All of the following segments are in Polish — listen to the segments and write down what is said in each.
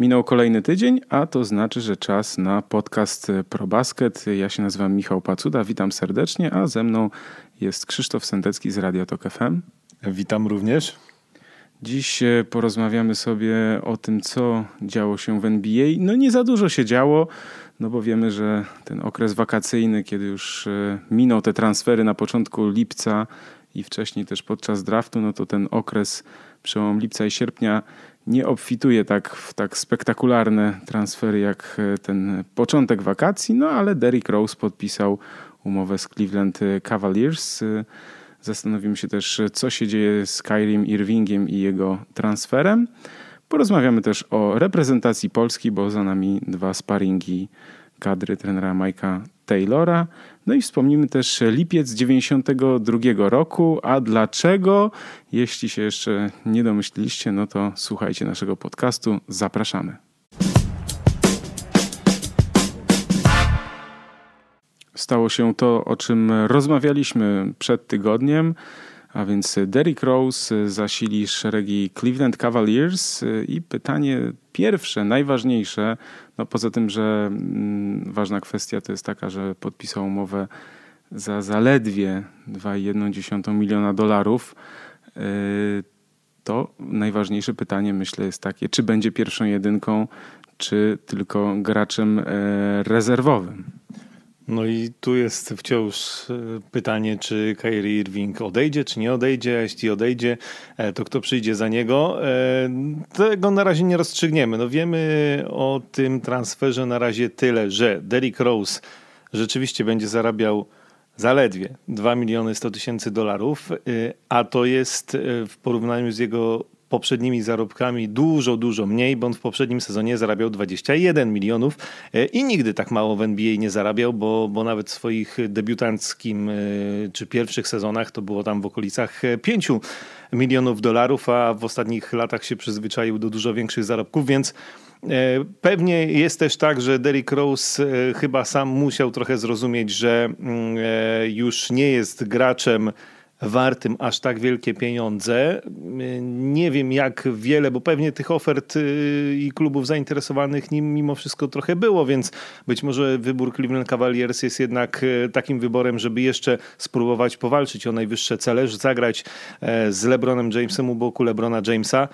Minął kolejny tydzień, a to znaczy, że czas na podcast ProBasket. Ja się nazywam Michał Pacuda, witam serdecznie, a ze mną jest Krzysztof Sendecki z Radio Tok FM. Witam również. Dziś e, porozmawiamy sobie o tym, co działo się w NBA. No nie za dużo się działo, no bo wiemy, że ten okres wakacyjny, kiedy już e, minął te transfery na początku lipca i wcześniej też podczas draftu, no to ten okres przełom lipca i sierpnia nie obfituje tak w tak spektakularne transfery jak e, ten początek wakacji, no ale Derrick Rose podpisał umowę z Cleveland e, Cavaliers. E, zastanowimy się też, co się dzieje z Kyrim Irvingiem i jego transferem. Porozmawiamy też o reprezentacji Polski, bo za nami dwa sparingi kadry trenera Majka Taylora. No i wspomnimy też lipiec 92 roku. A dlaczego? Jeśli się jeszcze nie domyśliliście, no to słuchajcie naszego podcastu. Zapraszamy. Stało się to, o czym rozmawialiśmy przed tygodniem. A więc Derrick Rose zasili szeregi Cleveland Cavaliers i pytanie pierwsze, najważniejsze no, poza tym, że mm, ważna kwestia to jest taka, że podpisał umowę za zaledwie 2,1 miliona dolarów. Yy, to najważniejsze pytanie, myślę, jest takie, czy będzie pierwszą jedynką, czy tylko graczem e, rezerwowym. No i tu jest wciąż e, pytanie, czy Kyrie Irving odejdzie, czy nie odejdzie. jeśli odejdzie, e, to kto przyjdzie za niego? E, tego na razie nie rozstrzygniemy. No wiemy o tym transferze na razie tyle, że Derrick Rose rzeczywiście będzie zarabiał zaledwie 2 miliony 100 tysięcy dolarów, y, a to jest w porównaniu z jego poprzednimi zarobkami dużo, dużo mniej, bo on w poprzednim sezonie zarabiał 21 milionów e, i nigdy tak mało w NBA nie zarabiał, bo, bo nawet w swoich debiutanckim e, czy pierwszych sezonach to było tam w okolicach 5 e, milionów dolarów, a w ostatnich latach się przyzwyczaił do dużo większych zarobków, więc Pewnie jest też tak, że Derrick Rose chyba sam musiał trochę zrozumieć, że mm, już nie jest graczem wartym aż tak wielkie pieniądze. Nie wiem jak wiele, bo pewnie tych ofert y, i klubów zainteresowanych nim mimo wszystko trochę było, więc być może wybór Cleveland Cavaliers jest jednak y, takim wyborem, żeby jeszcze spróbować powalczyć o najwyższe cele, zagrać e, z LeBronem Jamesem u boku LeBrona Jamesa.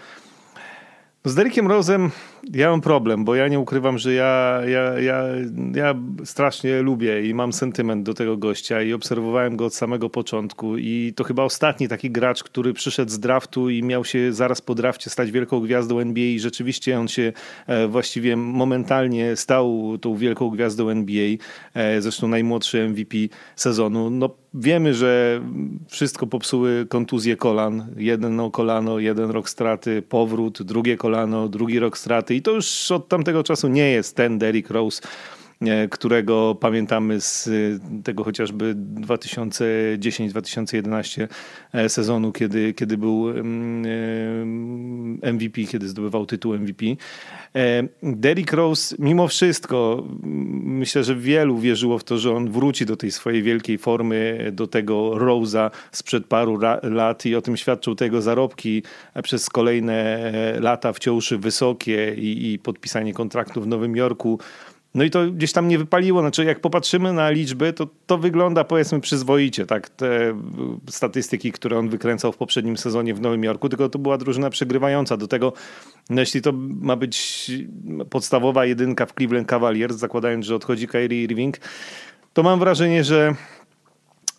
Z Derekiem Rozem ja mam problem, bo ja nie ukrywam, że ja, ja, ja, ja strasznie lubię i mam sentyment do tego gościa i obserwowałem go od samego początku i to chyba ostatni taki gracz, który przyszedł z draftu i miał się zaraz po drafcie stać wielką gwiazdą NBA i rzeczywiście on się e, właściwie momentalnie stał tą wielką gwiazdą NBA, e, zresztą najmłodszy MVP sezonu. No wiemy, że wszystko popsuły kontuzje kolan. Jedno kolano, jeden rok straty, powrót, drugie kolano, drugi rok straty i to już od tamtego czasu nie jest ten Derrick Rose, E, którego pamiętamy z e, tego chociażby 2010-2011 e, sezonu, kiedy, kiedy był MVP, mm, kiedy zdobywał tytuł MVP. Derrick Rose mimo wszystko, mm, myślę, że wielu wierzyło w to, że on wróci do tej swojej wielkiej formy, do tego Rose'a sprzed paru lat i o tym świadczył tego zarobki przez kolejne lata wciąż wysokie i, i podpisanie kontraktu w Nowym Jorku no i to gdzieś tam nie wypaliło. Znaczy, jak popatrzymy na liczby, to to wygląda powiedzmy przyzwoicie. Tak, te y, statystyki, które on wykręcał w poprzednim sezonie w Nowym Jorku, tylko to była drużyna przegrywająca. Do tego, no jeśli to ma być podstawowa jedynka w Cleveland Cavaliers, zakładając, że odchodzi Kyrie Irving, to mam wrażenie, że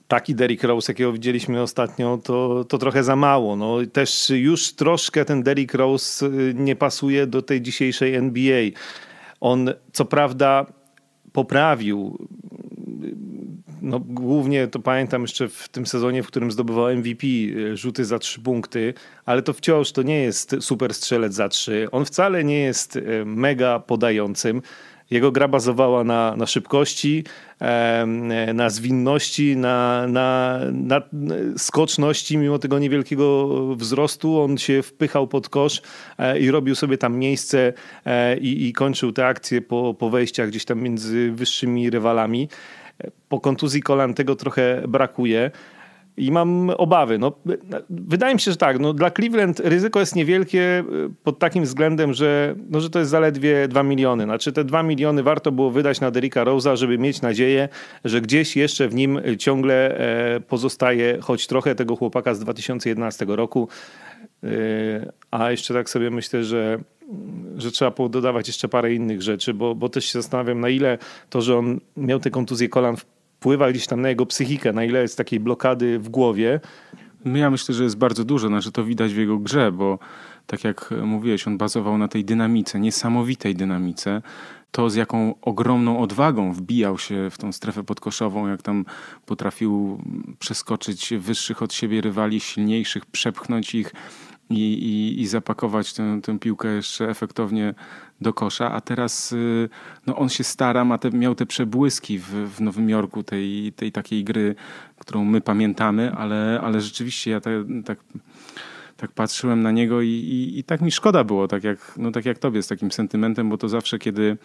taki Derrick Rose, jakiego widzieliśmy ostatnio, to, to trochę za mało. No, też już troszkę ten Derrick Rose y, nie pasuje do tej dzisiejszej NBA. On co prawda poprawił no, głównie to pamiętam jeszcze w tym sezonie, w którym zdobywał MVP, e, rzuty za trzy punkty, ale to wciąż to nie jest super strzelec za trzy. On wcale nie jest e, mega podającym. Jego gra bazowała na, na szybkości, na zwinności, na, na, na skoczności, mimo tego niewielkiego wzrostu. On się wpychał pod kosz e, i robił sobie tam miejsce e, i, i kończył te akcje po, po wejściach gdzieś tam między wyższymi rywalami. Po kontuzji kolan tego trochę brakuje i mam obawy. No, wydaje mi się, że tak. No, dla Cleveland ryzyko jest niewielkie e, pod takim względem, że, no, że to jest zaledwie 2 miliony. Znaczy te 2 miliony warto było wydać na Derricka Rose'a, żeby mieć nadzieję, że gdzieś jeszcze w nim ciągle e, pozostaje choć trochę tego chłopaka z 2011 roku. E, a jeszcze tak sobie myślę, że, że trzeba dodawać jeszcze parę innych rzeczy, bo, bo też się zastanawiam, na ile to, że on miał tę kontuzję kolan w wpływa gdzieś tam na jego psychikę, na ile jest takiej blokady w głowie. Ja myślę, że jest bardzo dużo, znaczy to widać w jego grze, bo tak jak mówiłeś, on bazował na tej dynamice, niesamowitej dynamice. To, z jaką ogromną odwagą wbijał się w tą strefę podkoszową, jak tam potrafił przeskoczyć wyższych od siebie rywali, silniejszych, przepchnąć ich i, i, i zapakować tę, tę piłkę jeszcze efektownie do kosza, a teraz y, no, on się stara, ma te, miał te przebłyski w, w Nowym Jorku tej, tej takiej gry, którą my pamiętamy, ale, ale rzeczywiście ja tak, tak tak patrzyłem na niego i, i, i, tak mi szkoda było, tak jak, no, tak jak tobie, z takim sentymentem, bo to zawsze kiedy,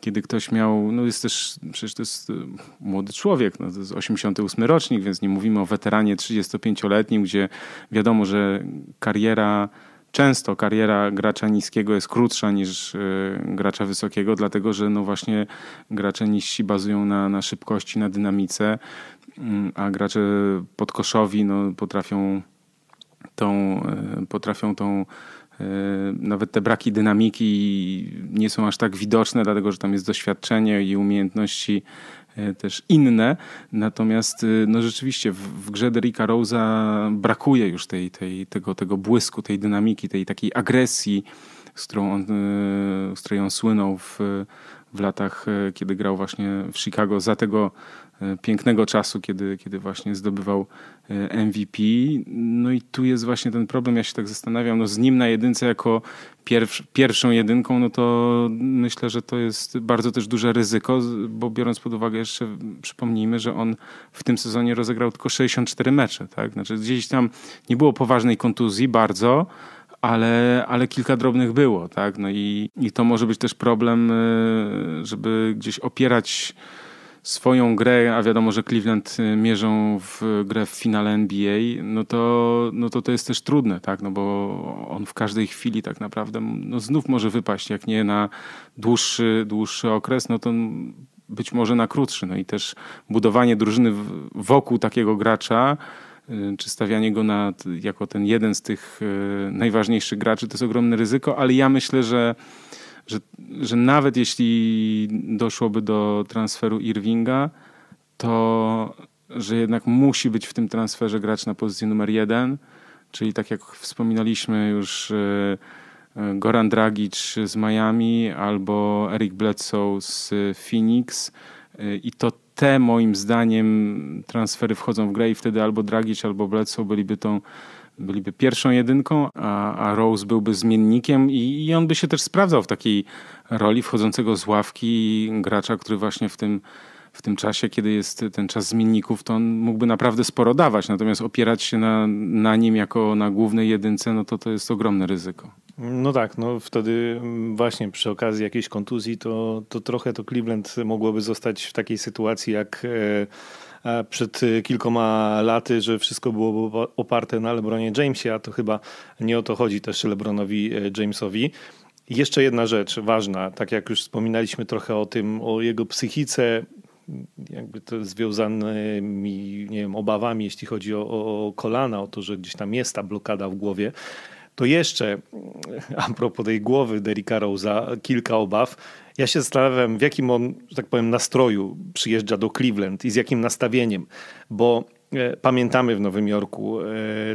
kiedy ktoś miał, no jest też, przecież to jest y, młody człowiek, no to jest 88 rocznik, więc nie mówimy o weteranie 35-letnim, gdzie wiadomo, że kariera często kariera gracza niskiego jest krótsza niż y, gracza wysokiego, dlatego że no właśnie gracze niżsi bazują na, na szybkości, na dynamice, mm, a gracze podkoszowi no, potrafią tą, y, potrafią tą y, nawet te braki dynamiki nie są aż tak widoczne, dlatego że tam jest doświadczenie i umiejętności E, też inne. Natomiast e, no rzeczywiście w, w grze Derricka Rose'a brakuje już tej, tej, tego, tego błysku, tej dynamiki, tej takiej agresji, z którą on, e, z której on słynął w, w latach, kiedy grał właśnie w Chicago za tego E, pięknego czasu, kiedy, kiedy właśnie zdobywał e, MVP. No i tu jest właśnie ten problem, ja się tak zastanawiam, no z nim na jedynce jako pierwszą jedynką, no to myślę, że to jest bardzo też duże ryzyko, bo biorąc pod uwagę jeszcze, przypomnijmy, że on w tym sezonie rozegrał tylko 64 mecze, tak? Znaczy gdzieś tam nie było poważnej kontuzji bardzo, ale, ale kilka drobnych było, tak? No i, i to może być też problem, e, żeby gdzieś opierać swoją grę, a wiadomo, że Cleveland y, mierzą w grę w finale NBA, no to, no to to jest też trudne, tak? No bo on w każdej chwili tak naprawdę no znów może wypaść, jak nie na dłuższy, dłuższy okres, no to być może na krótszy. No i też budowanie drużyny wokół takiego gracza, y, czy stawianie go na, jako ten jeden z tych y, najważniejszych graczy, to jest ogromne ryzyko, ale ja myślę, że że, że nawet jeśli doszłoby do transferu Irvinga, to że jednak musi być w tym transferze gracz na pozycji numer jeden, czyli tak jak wspominaliśmy już e, e, Goran Dragic z Miami albo Eric Bledsoe z Phoenix e, i to te moim zdaniem transfery wchodzą w grę i wtedy albo Dragic albo Bledsoe byliby tą byliby pierwszą jedynką, a, a Rose byłby zmiennikiem i, i, on by się też sprawdzał w takiej roli wchodzącego z ławki gracza, który właśnie w tym, w tym czasie, kiedy jest ten czas zmienników, to on mógłby naprawdę sporo dawać, natomiast opierać się na, na nim jako na głównej jedynce, no to to jest ogromne ryzyko. No tak, no wtedy właśnie przy okazji jakiejś kontuzji to, to trochę to Cleveland mogłoby zostać w takiej sytuacji jak... E E, przed e, kilkoma laty, że wszystko było oparte na LeBronie Jamesie, a to chyba nie o to chodzi też LeBronowi e, Jamesowi. Jeszcze jedna rzecz ważna, tak jak już wspominaliśmy trochę o tym, o jego psychice, jakby to związanymi nie wiem, obawami, jeśli chodzi o, o kolana, o to, że gdzieś tam jest ta blokada w głowie. To jeszcze a propos tej głowy Derricka Rose'a, kilka obaw. Ja się zastanawiam, w jakim on, że tak powiem, nastroju przyjeżdża do Cleveland i z jakim nastawieniem, bo E, pamiętamy w Nowym Jorku e,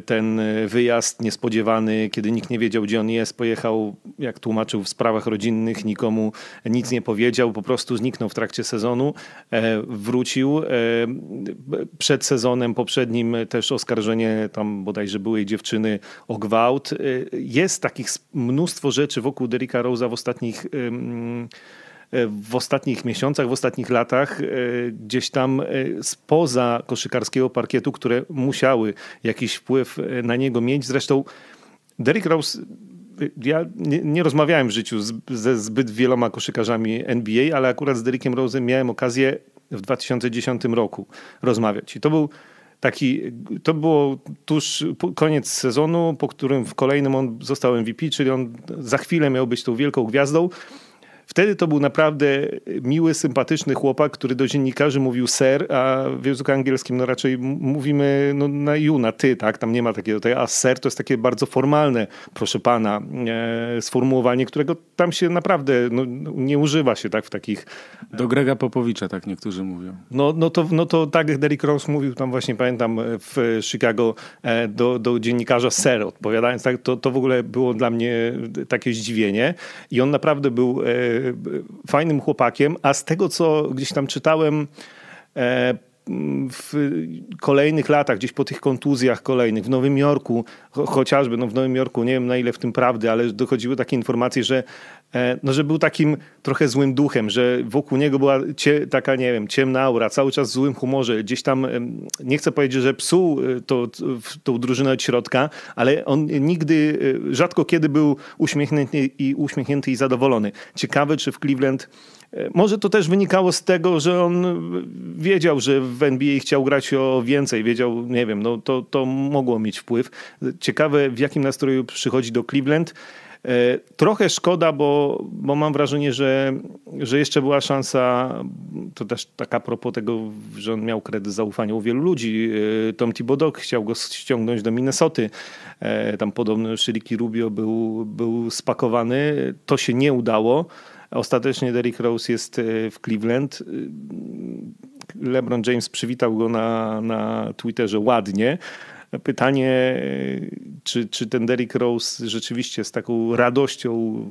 ten e, wyjazd niespodziewany, kiedy nikt nie wiedział, gdzie on jest. Pojechał, jak tłumaczył, w sprawach rodzinnych, nikomu nic nie powiedział, po prostu zniknął w trakcie sezonu. Wrócił przed sezonem poprzednim też oskarżenie tam bodajże byłej dziewczyny o gwałt. Jest takich mnóstwo rzeczy wokół Derricka Rose'a w ostatnich E, w ostatnich miesiącach, w ostatnich latach e, gdzieś tam e, spoza koszykarskiego parkietu, które musiały jakiś wpływ na niego mieć. Zresztą Derrick Rose ja nie, nie, rozmawiałem w życiu z, ze zbyt wieloma koszykarzami NBA, ale akurat z Derrickiem Rose'em miałem okazję w 2010 roku rozmawiać. I to był taki, to było tuż koniec sezonu, po którym w kolejnym on został MVP, czyli on za chwilę miał być tą wielką gwiazdą. Wtedy to był naprawdę miły, sympatyczny chłopak, który do dziennikarzy mówił ser, a w języku angielskim no raczej mówimy no, na you, na ty, tak? Tam nie ma takiego, a ser to jest takie bardzo formalne, proszę pana, e, sformułowanie, którego tam się naprawdę no, nie używa się tak w takich... E, do Grega Popowicza tak niektórzy mówią. No, no, to, no to tak Derrick Rose mówił tam właśnie, pamiętam, e, w Chicago e, do, do dziennikarza ser, odpowiadając tak, to, to w ogóle było dla mnie e, takie zdziwienie i on naprawdę był... E, Y, fajnym chłopakiem, a z tego, co gdzieś tam czytałem e, w kolejnych latach, gdzieś po tych kontuzjach kolejnych, w Nowym Jorku, chociażby, no w Nowym Jorku, nie wiem na ile w tym prawdy, ale dochodziły takie informacje, że E, no, że był takim trochę złym duchem, że wokół niego była cie, taka, nie wiem, ciemna aura, cały czas w złym humorze, gdzieś tam, nie chcę powiedzieć, że psuł e, to, tą drużynę od środka, ale on nigdy, e, rzadko kiedy był uśmiechnięty i, uśmiechnięty i zadowolony. Ciekawe, czy w Cleveland może to też wynikało z tego, że on wiedział, że w NBA chciał grać o więcej, wiedział, nie wiem, no to, to mogło mieć wpływ. Ciekawe, w jakim nastroju przychodzi do Cleveland. E, trochę szkoda, bo, bo mam wrażenie, że, że jeszcze była szansa, to też taka propos tego, że on miał kredyt zaufania u wielu ludzi. E, Tom Thibodeau chciał go ściągnąć do Minnesoty. E, tam podobno Shiriki Rubio był, był spakowany. To się nie udało. Ostatecznie Derrick Rose jest w Cleveland. LeBron James przywitał go na, na Twitterze ładnie. Pytanie, czy, czy ten Derrick Rose rzeczywiście z taką radością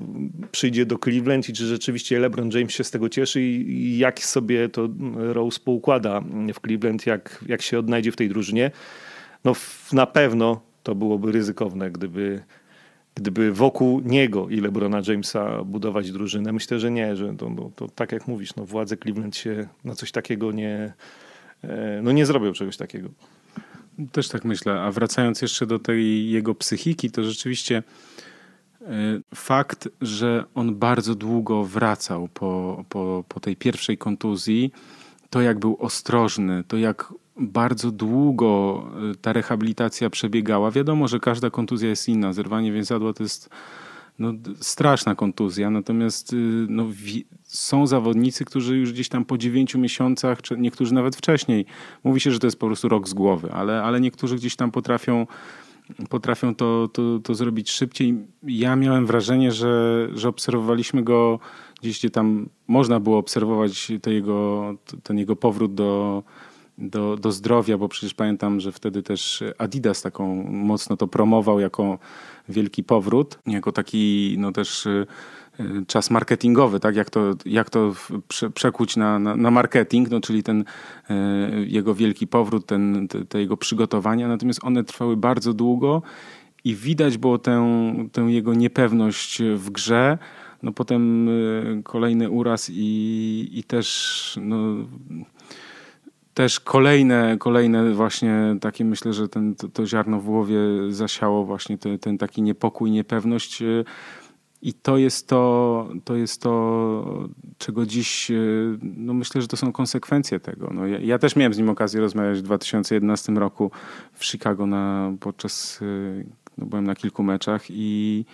przyjdzie do Cleveland i czy rzeczywiście LeBron James się z tego cieszy i jak sobie to Rose poukłada w Cleveland, jak, jak się odnajdzie w tej drużynie. No na pewno to byłoby ryzykowne, gdyby gdyby wokół niego i LeBrona Jamesa budować drużynę. Myślę, że nie, że to, to, to, tak jak mówisz, no władze Cleveland się na coś takiego nie, e, no nie zrobią czegoś takiego. Też tak myślę. A wracając jeszcze do tej jego psychiki, to rzeczywiście e, fakt, że on bardzo długo wracał po, po, po tej pierwszej kontuzji, to jak był ostrożny, to jak bardzo długo e, ta rehabilitacja przebiegała. Wiadomo, że każda kontuzja jest inna. Zerwanie więzadła to jest no, straszna kontuzja, natomiast y, no, są zawodnicy, którzy już gdzieś tam po dziewięciu miesiącach, czy niektórzy nawet wcześniej, mówi się, że to jest po prostu rok z głowy, ale, ale niektórzy gdzieś tam potrafią potrafią to, to, to zrobić szybciej. Ja miałem wrażenie, że, że obserwowaliśmy go gdzieś, gdzie tam można było obserwować to jego, ten jego powrót do, do, do zdrowia, bo przecież pamiętam, że wtedy też Adidas taką mocno to promował jako wielki powrót, jako taki no też y, y, czas marketingowy, tak? jak to, jak to przekuć na, na, na marketing, no, czyli ten y, jego wielki powrót, ten, te, te, jego przygotowania, natomiast one trwały bardzo długo i widać było tę, tę jego niepewność w grze, no potem kolejny uraz i, i też no, też kolejne, kolejne właśnie takie myślę, że ten, to, to ziarno w głowie zasiało właśnie ten, ten taki niepokój, niepewność. Y, I to jest to, to jest to, czego dziś, y, no myślę, że to są konsekwencje tego. No ja, ja też miałem z nim okazję rozmawiać w 2011 roku w Chicago na, podczas, y, no byłem na kilku meczach i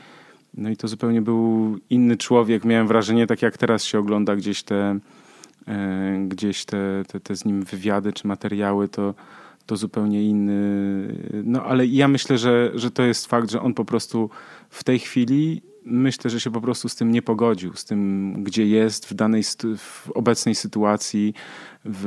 no i to zupełnie był inny człowiek. Miałem wrażenie, tak jak teraz się ogląda gdzieś te E, gdzieś te, te, te z nim wywiady czy materiały, to, to zupełnie inny. No ale ja myślę, że, że to jest fakt, że on po prostu w tej chwili myślę, że się po prostu z tym nie pogodził, z tym, gdzie jest w danej, w obecnej sytuacji, w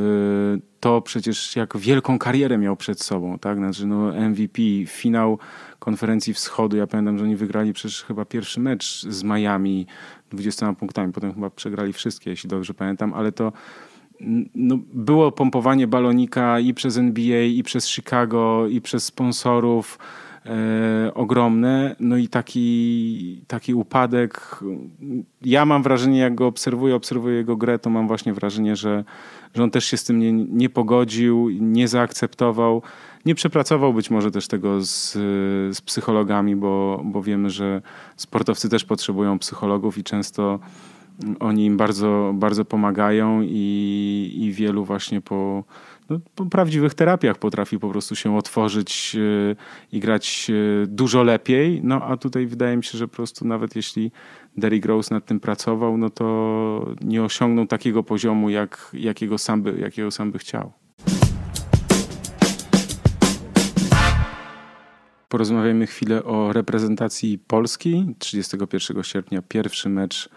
to przecież jak wielką karierę miał przed sobą, tak? Znaczy no MVP, finał konferencji wschodu, ja pamiętam, że oni wygrali przecież chyba pierwszy mecz z Miami 20 punktami, potem chyba przegrali wszystkie, jeśli dobrze pamiętam, ale to no, było pompowanie balonika i przez NBA, i przez Chicago, i przez sponsorów, E, ogromne. No i taki, taki upadek. Ja mam wrażenie, jak go obserwuję, obserwuję jego grę, to mam właśnie wrażenie, że, że on też się z tym nie, nie pogodził, nie zaakceptował. Nie przepracował być może też tego z, z psychologami, bo, bo wiemy, że sportowcy też potrzebują psychologów i często oni im bardzo, bardzo pomagają i, i wielu właśnie po no, po prawdziwych terapiach potrafi po prostu się otworzyć y, i grać y, dużo lepiej. No a tutaj wydaje mi się, że po prostu nawet jeśli Derrick Rose nad tym pracował, no to nie osiągnął takiego poziomu, jak, jakiego, sam by, jakiego sam by chciał. Porozmawiajmy chwilę o reprezentacji Polski. 31 sierpnia pierwszy mecz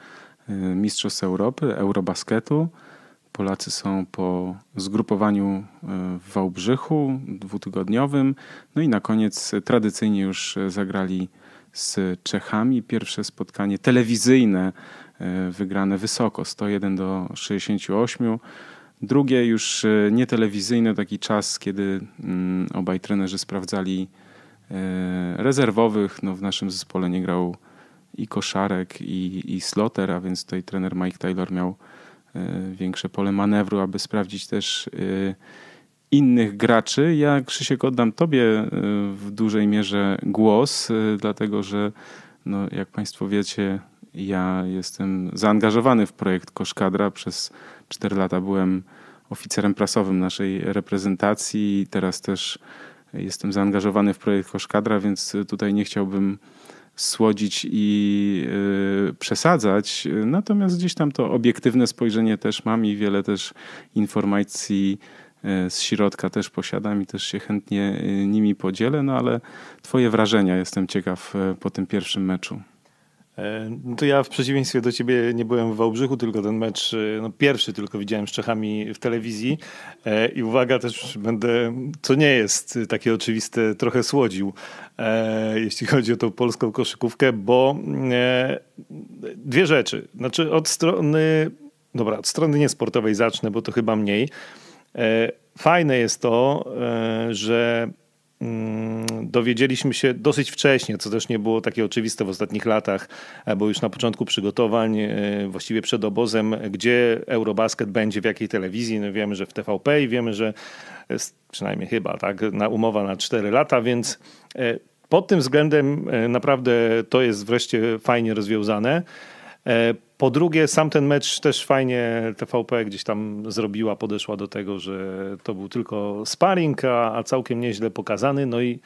y, Mistrzostw Europy, Eurobasketu. Polacy są po zgrupowaniu e, w Wałbrzychu dwutygodniowym. No i na koniec tradycyjnie już e, zagrali z Czechami. Pierwsze spotkanie telewizyjne e, wygrane wysoko 101 do 68. Drugie już nietelewizyjne, taki czas, kiedy mm, obaj trenerzy sprawdzali rezerwowych. No, w naszym zespole nie grał i Koszarek, i, i Sloter, a więc tutaj trener Mike Taylor miał E, większe pole manewru, aby sprawdzić też e, innych graczy. Ja, Krzysiek, oddam Tobie e, w dużej mierze głos, dlatego że, no, jak Państwo wiecie, ja jestem zaangażowany w projekt Koszkadra. Przez 4 lata byłem oficerem prasowym naszej reprezentacji i teraz też jestem zaangażowany w projekt Koszkadra, więc tutaj nie chciałbym słodzić i y, przesadzać. Natomiast gdzieś tam to obiektywne spojrzenie też mam i wiele też informacji y, z środka też posiadam i też się chętnie y, nimi podzielę, no ale twoje wrażenia jestem ciekaw po tym pierwszym meczu. E, no to ja w przeciwieństwie do ciebie nie byłem w Wałbrzychu, tylko ten mecz e, no pierwszy tylko widziałem z Czechami w telewizji e, i uwaga też będę, co nie jest takie oczywiste, trochę słodził, jeśli chodzi o tą polską koszykówkę, bo dwie rzeczy, znaczy od strony, dobra, od strony niesportowej zacznę, bo to chyba mniej. Fajne jest to, że Mm, dowiedzieliśmy się dosyć wcześnie, co też nie było takie oczywiste w ostatnich latach, e, bo już na początku przygotowań, e, właściwie przed obozem, gdzie Eurobasket będzie, w jakiej telewizji. No wiemy, że w TVP i wiemy, że e, przynajmniej chyba, tak, na umowa na 4 lata, więc pod tym względem naprawdę to jest wreszcie fajnie rozwiązane. E, po drugie, sam ten mecz też fajnie TVP gdzieś tam zrobiła, podeszła do tego, że to był tylko sparring, a, całkiem nieźle pokazany. No i,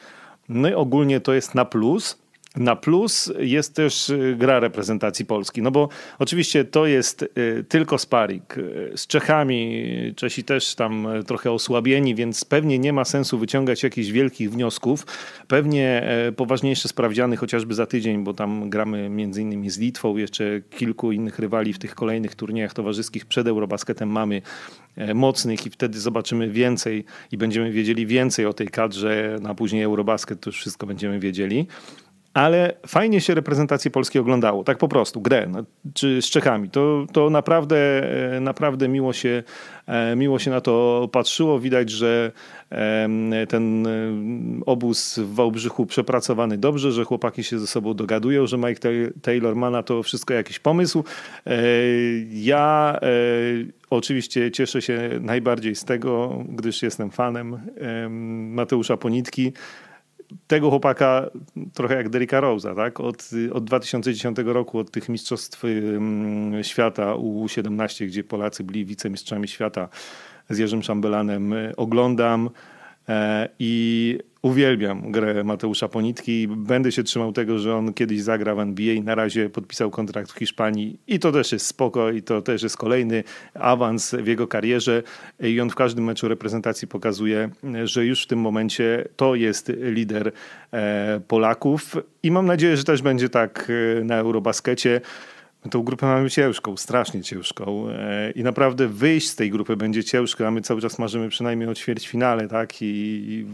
no i ogólnie to jest na plus. Na plus jest też y, gra reprezentacji Polski, no bo oczywiście to jest y, tylko Sparik y, Z Czechami Czesi też tam trochę osłabieni, więc pewnie nie ma sensu wyciągać jakichś wielkich wniosków. Pewnie e, poważniejsze sprawdziany chociażby za tydzień, bo tam gramy między innymi z Litwą, jeszcze kilku innych rywali w tych kolejnych turniejach towarzyskich przed Eurobasketem mamy e, mocnych i wtedy zobaczymy więcej i będziemy wiedzieli więcej o tej kadrze na później Eurobasket, to już wszystko będziemy wiedzieli ale fajnie się reprezentację Polski oglądało, tak po prostu, grę no, czy z Czechami. To, to naprawdę, e, naprawdę miło, się, e, miło się na to patrzyło. Widać, że ten e, obóz w Wałbrzychu przepracowany dobrze, że chłopaki się ze sobą dogadują, że Mike Taylor ma na to wszystko jakiś pomysł. Ja oczywiście cieszę się najbardziej z tego, gdyż jestem fanem Mateusza Ponitki tego chłopaka trochę jak Derricka Rose'a, tak? Od, od 2010 roku, od tych mistrzostw świata U17, gdzie Polacy byli wicemistrzami świata z Jerzym Szambelanem, y, oglądam E, I uwielbiam grę Mateusza Ponitki i będę się trzymał tego, że on kiedyś zagra w NBA na razie podpisał kontrakt w Hiszpanii i to też jest spoko i to też jest kolejny awans w jego karierze i on w każdym meczu reprezentacji pokazuje, że już w tym momencie to jest lider e, Polaków i mam nadzieję, że też będzie tak e, na Eurobaskecie. My tą grupę mamy ciężką, strasznie ciężką e, i naprawdę wyjść z tej grupy będzie ciężko, a my cały czas marzymy przynajmniej o ćwierćfinale, tak? I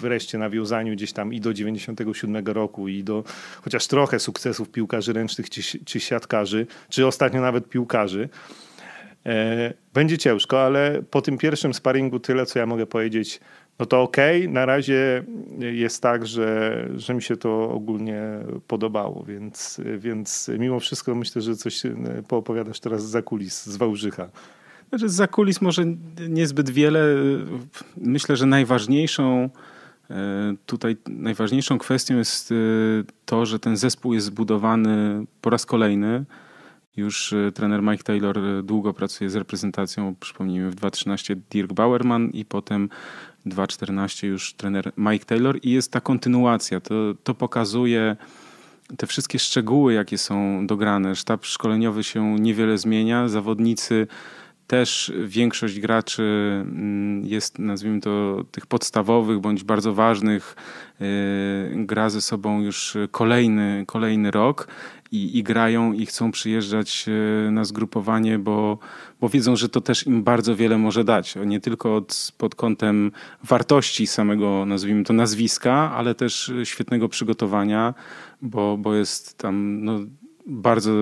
wreszcie nawiązaniu gdzieś tam i do 97 roku i do chociaż trochę sukcesów piłkarzy ręcznych czy, czy siatkarzy, czy ostatnio nawet piłkarzy. E, będzie ciężko, ale po tym pierwszym sparingu tyle, co ja mogę powiedzieć – no to okej, okay. na razie jest tak, że, że mi się to ogólnie podobało, więc, więc mimo wszystko myślę, że coś e, poopowiadasz teraz za kulis, z Wałżycha. Znaczy, za kulis może niezbyt wiele. Myślę, że najważniejszą e, tutaj najważniejszą kwestią jest e, to, że ten zespół jest zbudowany po raz kolejny. Już trener Mike Taylor długo pracuje z reprezentacją, przypomnijmy w 2013 Dirk Bauerman i potem 2.14 już trener Mike Taylor i jest ta kontynuacja. To, to pokazuje te wszystkie szczegóły, jakie są dograne. Sztab szkoleniowy się niewiele zmienia, zawodnicy też większość graczy mm, jest, nazwijmy to, tych podstawowych bądź bardzo ważnych, y, gra ze sobą już kolejny, kolejny rok i, i grają i chcą przyjeżdżać e, na zgrupowanie, bo, bo wiedzą, że to też im bardzo wiele może dać. Nie tylko od, pod kątem wartości samego, nazwijmy to, nazwiska, ale też świetnego przygotowania, bo, bo jest tam no, bardzo,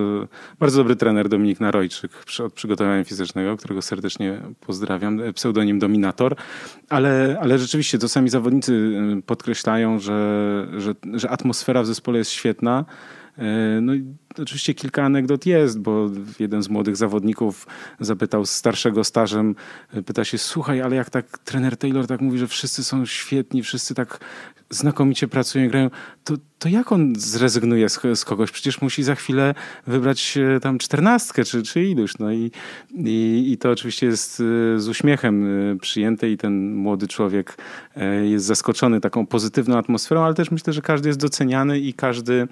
bardzo dobry trener Dominik Narojczyk od przygotowania fizycznego, którego serdecznie pozdrawiam, e, pseudonim Dominator, ale, ale rzeczywiście to sami zawodnicy e, podkreślają, że, że, że atmosfera w zespole jest świetna E, no i oczywiście kilka anegdot jest, bo jeden z młodych zawodników zapytał starszego stażem, e, pyta się, słuchaj, ale jak tak trener Taylor tak mówi, że wszyscy są świetni, wszyscy tak znakomicie pracują i grają, to, to jak on zrezygnuje z, z, kogoś? Przecież musi za chwilę wybrać e, tam czternastkę czy, czy iluś. No i, i, i, to oczywiście jest z uśmiechem przyjęte i ten młody człowiek jest zaskoczony taką pozytywną atmosferą, ale też myślę, że każdy jest doceniany i każdy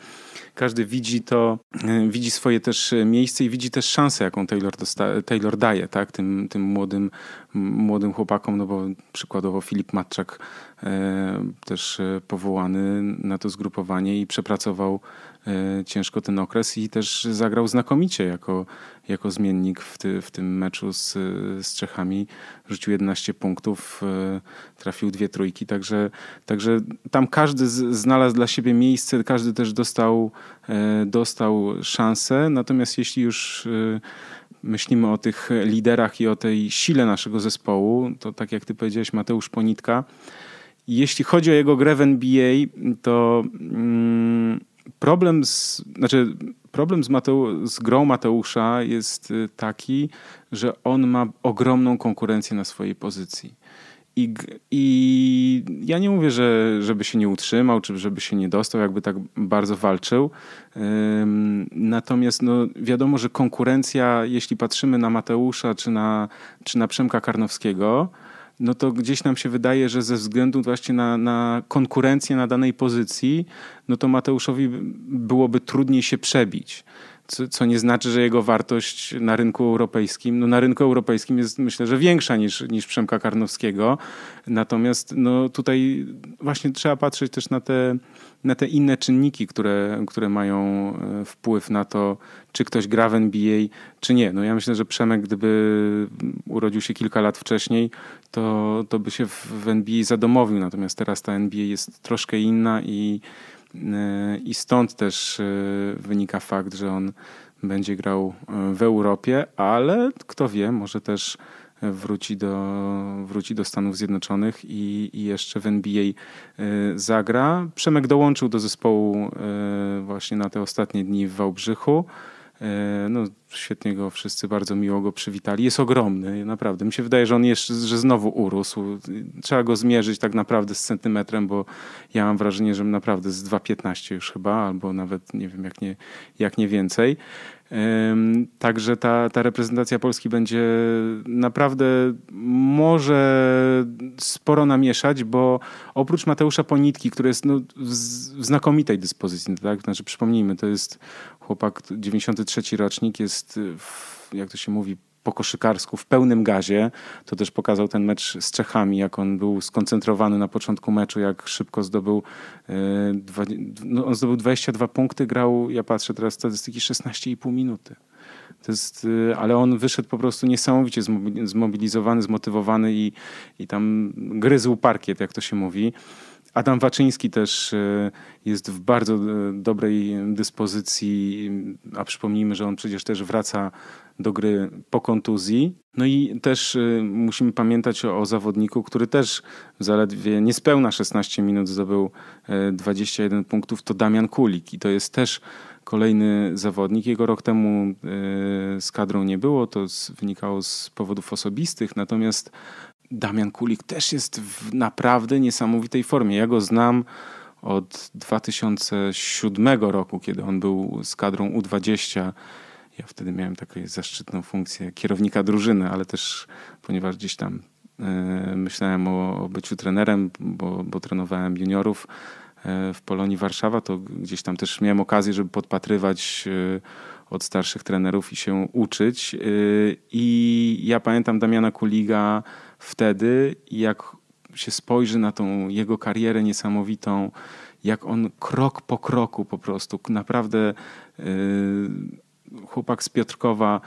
każdy widzi to, e, widzi swoje też e, miejsce i widzi też szansę, jaką Taylor, Taylor daje tak? tym, tym młodym, młodym chłopakom, no bo przykładowo Filip Matczak e, też powołany na to zgrupowanie i przepracował ciężko ten okres i też zagrał znakomicie jako, jako zmiennik w, ty, w tym meczu z, z Czechami. Rzucił 11 punktów, e, trafił dwie trójki, także, także tam każdy znalazł dla siebie miejsce, każdy też dostał, e, dostał szansę. Natomiast jeśli już e, myślimy o tych liderach i o tej sile naszego zespołu, to tak jak ty powiedziałeś, Mateusz Ponitka, jeśli chodzi o jego grę w NBA, to mm, problem z, znaczy problem z, Mateu, z grą Mateusza jest y, taki, że on ma ogromną konkurencję na swojej pozycji. I, I, ja nie mówię, że żeby się nie utrzymał, czy żeby się nie dostał, jakby tak bardzo walczył. natomiast no, wiadomo, że konkurencja, jeśli patrzymy na Mateusza czy na, czy na Przemka Karnowskiego, no to gdzieś nam się wydaje, że ze względu właśnie na, na konkurencję na danej pozycji, no to Mateuszowi byłoby trudniej się przebić co, co, nie znaczy, że jego wartość na rynku europejskim, no na rynku europejskim jest myślę, że większa niż, niż Przemka Karnowskiego. Natomiast no tutaj właśnie trzeba patrzeć też na te, na te inne czynniki, które, które mają e, wpływ na to, czy ktoś gra w NBA, czy nie. No ja myślę, że Przemek, gdyby urodził się kilka lat wcześniej, to, to by się w, NBA zadomowił. Natomiast teraz ta NBA jest troszkę inna i i stąd też e, wynika fakt, że on będzie grał e, w Europie, ale kto wie, może też wróci do, wróci do Stanów Zjednoczonych i, i, jeszcze w NBA e, zagra. Przemek dołączył do zespołu właśnie na te ostatnie dni w Wałbrzychu. E, no, świetnie go wszyscy bardzo miło go przywitali. Jest ogromny, naprawdę. Mi się wydaje, że on jeszcze, że znowu urósł. Trzeba go zmierzyć tak naprawdę z centymetrem, bo ja mam wrażenie, że naprawdę z 2,15 już chyba, albo nawet nie wiem, jak nie, jak nie więcej. Także ta, ta reprezentacja Polski będzie naprawdę może sporo namieszać, bo oprócz Mateusza Ponitki, który jest no w znakomitej dyspozycji, tak? znaczy przypomnijmy, to jest Chłopak 93 rocznik jest, y, w, jak to się mówi, po koszykarsku w pełnym gazie. To też pokazał ten mecz z Czechami, jak on był skoncentrowany na początku meczu, jak szybko zdobył. Y, no on zdobył 22 punkty, grał, ja patrzę teraz statystyki, 16,5 minuty. To jest, y, ale on wyszedł po prostu niesamowicie zmobilizowany, zmotywowany i, i tam gryzł parkiet, jak to się mówi. Adam Waczyński też e, jest w bardzo e, dobrej dyspozycji, a przypomnijmy, że on przecież też wraca do gry po kontuzji. No i też e, musimy pamiętać o, zawodniku, który też zaledwie niespełna 16 minut zdobył 21 punktów, to Damian Kulik i to jest też kolejny zawodnik. Jego rok temu z kadrą nie było, to wynikało z powodów osobistych, natomiast Damian Kulik też jest w naprawdę niesamowitej formie. Ja go znam od 2007 roku, kiedy on był z kadrą U20. Ja wtedy miałem taką zaszczytną funkcję kierownika drużyny, ale też ponieważ gdzieś tam e, myślałem o, byciu trenerem, bo, bo trenowałem juniorów e, w Polonii Warszawa, to gdzieś tam też miałem okazję, żeby podpatrywać e, od starszych trenerów i się uczyć. I ja pamiętam Damiana Kuliga wtedy, jak się spojrzy na tą jego karierę niesamowitą, jak on krok po kroku po prostu, naprawdę y, chłopak z Piotrkowa,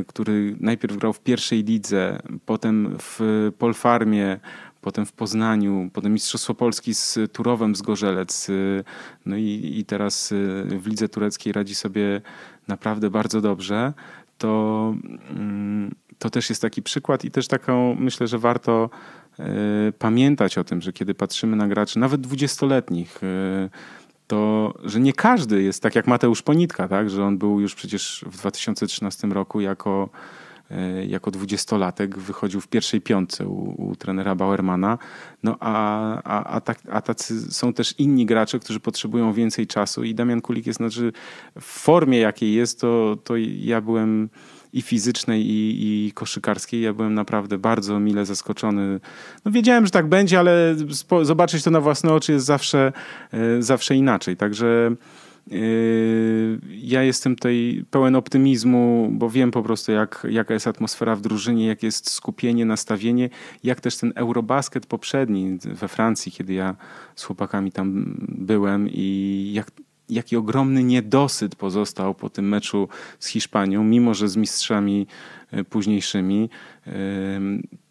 y, który najpierw grał w pierwszej lidze, potem w Polfarmie, potem w Poznaniu, potem Mistrzostwo Polski z Turowem z Gorzelec, y, no i, i teraz w lidze tureckiej radzi sobie naprawdę bardzo dobrze, to... Mm, to też jest taki przykład i też taką myślę, że warto e, pamiętać o tym, że kiedy patrzymy na graczy, nawet dwudziestoletnich, e, to że nie każdy jest tak jak Mateusz Ponitka, tak? że on był już przecież w 2013 roku jako e, jako dwudziestolatek wychodził w pierwszej piątce u, u trenera Bauermana. No a, a, a, tak, a tacy są też inni gracze, którzy potrzebują więcej czasu i Damian Kulik jest, znaczy w formie jakiej jest, to, to ja byłem i fizycznej, i, i koszykarskiej. Ja byłem naprawdę bardzo mile zaskoczony. No wiedziałem, że tak będzie, ale zobaczyć to na własne oczy jest zawsze, e, zawsze inaczej. Także e, ja jestem tutaj pełen optymizmu, bo wiem po prostu, jak, jaka jest atmosfera w drużynie, jak jest skupienie, nastawienie, jak też ten Eurobasket poprzedni we Francji, kiedy ja z chłopakami tam byłem i jak jaki ogromny niedosyt pozostał po tym meczu z Hiszpanią, mimo że z mistrzami e, późniejszymi,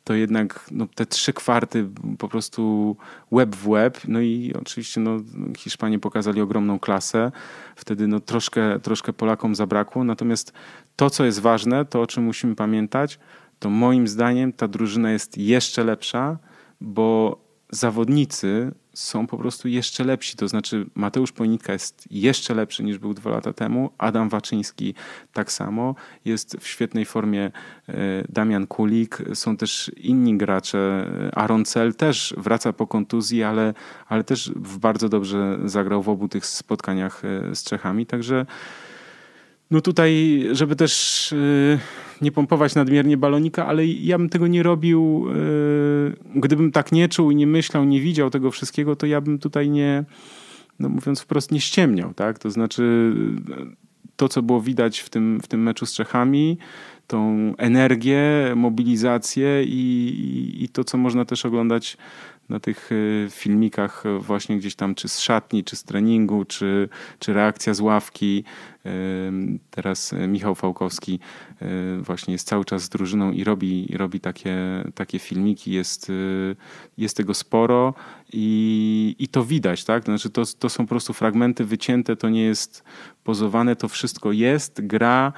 to jednak no, te trzy kwarty po prostu łeb w łeb. No i oczywiście no, Hiszpanie pokazali ogromną klasę. Wtedy no, troszkę, troszkę Polakom zabrakło. Natomiast to, co jest ważne, to o czym musimy pamiętać, to moim zdaniem ta drużyna jest jeszcze lepsza, bo zawodnicy są po prostu jeszcze lepsi. To znaczy Mateusz Pojnitka jest jeszcze lepszy niż był dwa lata temu, Adam Waczyński tak samo, jest w świetnej formie e, Damian Kulik, są też inni gracze. Aaron Cel też wraca po kontuzji, ale, ale też bardzo dobrze zagrał w obu tych spotkaniach e, z Czechami, także no tutaj, żeby też y, nie pompować nadmiernie balonika, ale ja bym tego nie robił. Y, gdybym tak nie czuł i nie myślał, nie widział tego wszystkiego, to ja bym tutaj nie, no mówiąc wprost, nie ściemniał. Tak? To znaczy, y, to co było widać w tym, w tym meczu z Czechami, tą energię, mobilizację i, i, i to, co można też oglądać na tych y, filmikach y, właśnie gdzieś tam, czy z szatni, czy z treningu, czy, czy reakcja z ławki. Teraz y, Michał Fałkowski właśnie jest cały czas z drużyną i robi, i robi takie, takie filmiki. Jest, jest tego sporo i, i to widać, tak? Znaczy to, to są po prostu fragmenty wycięte, to nie jest pozowane, to wszystko jest, gra,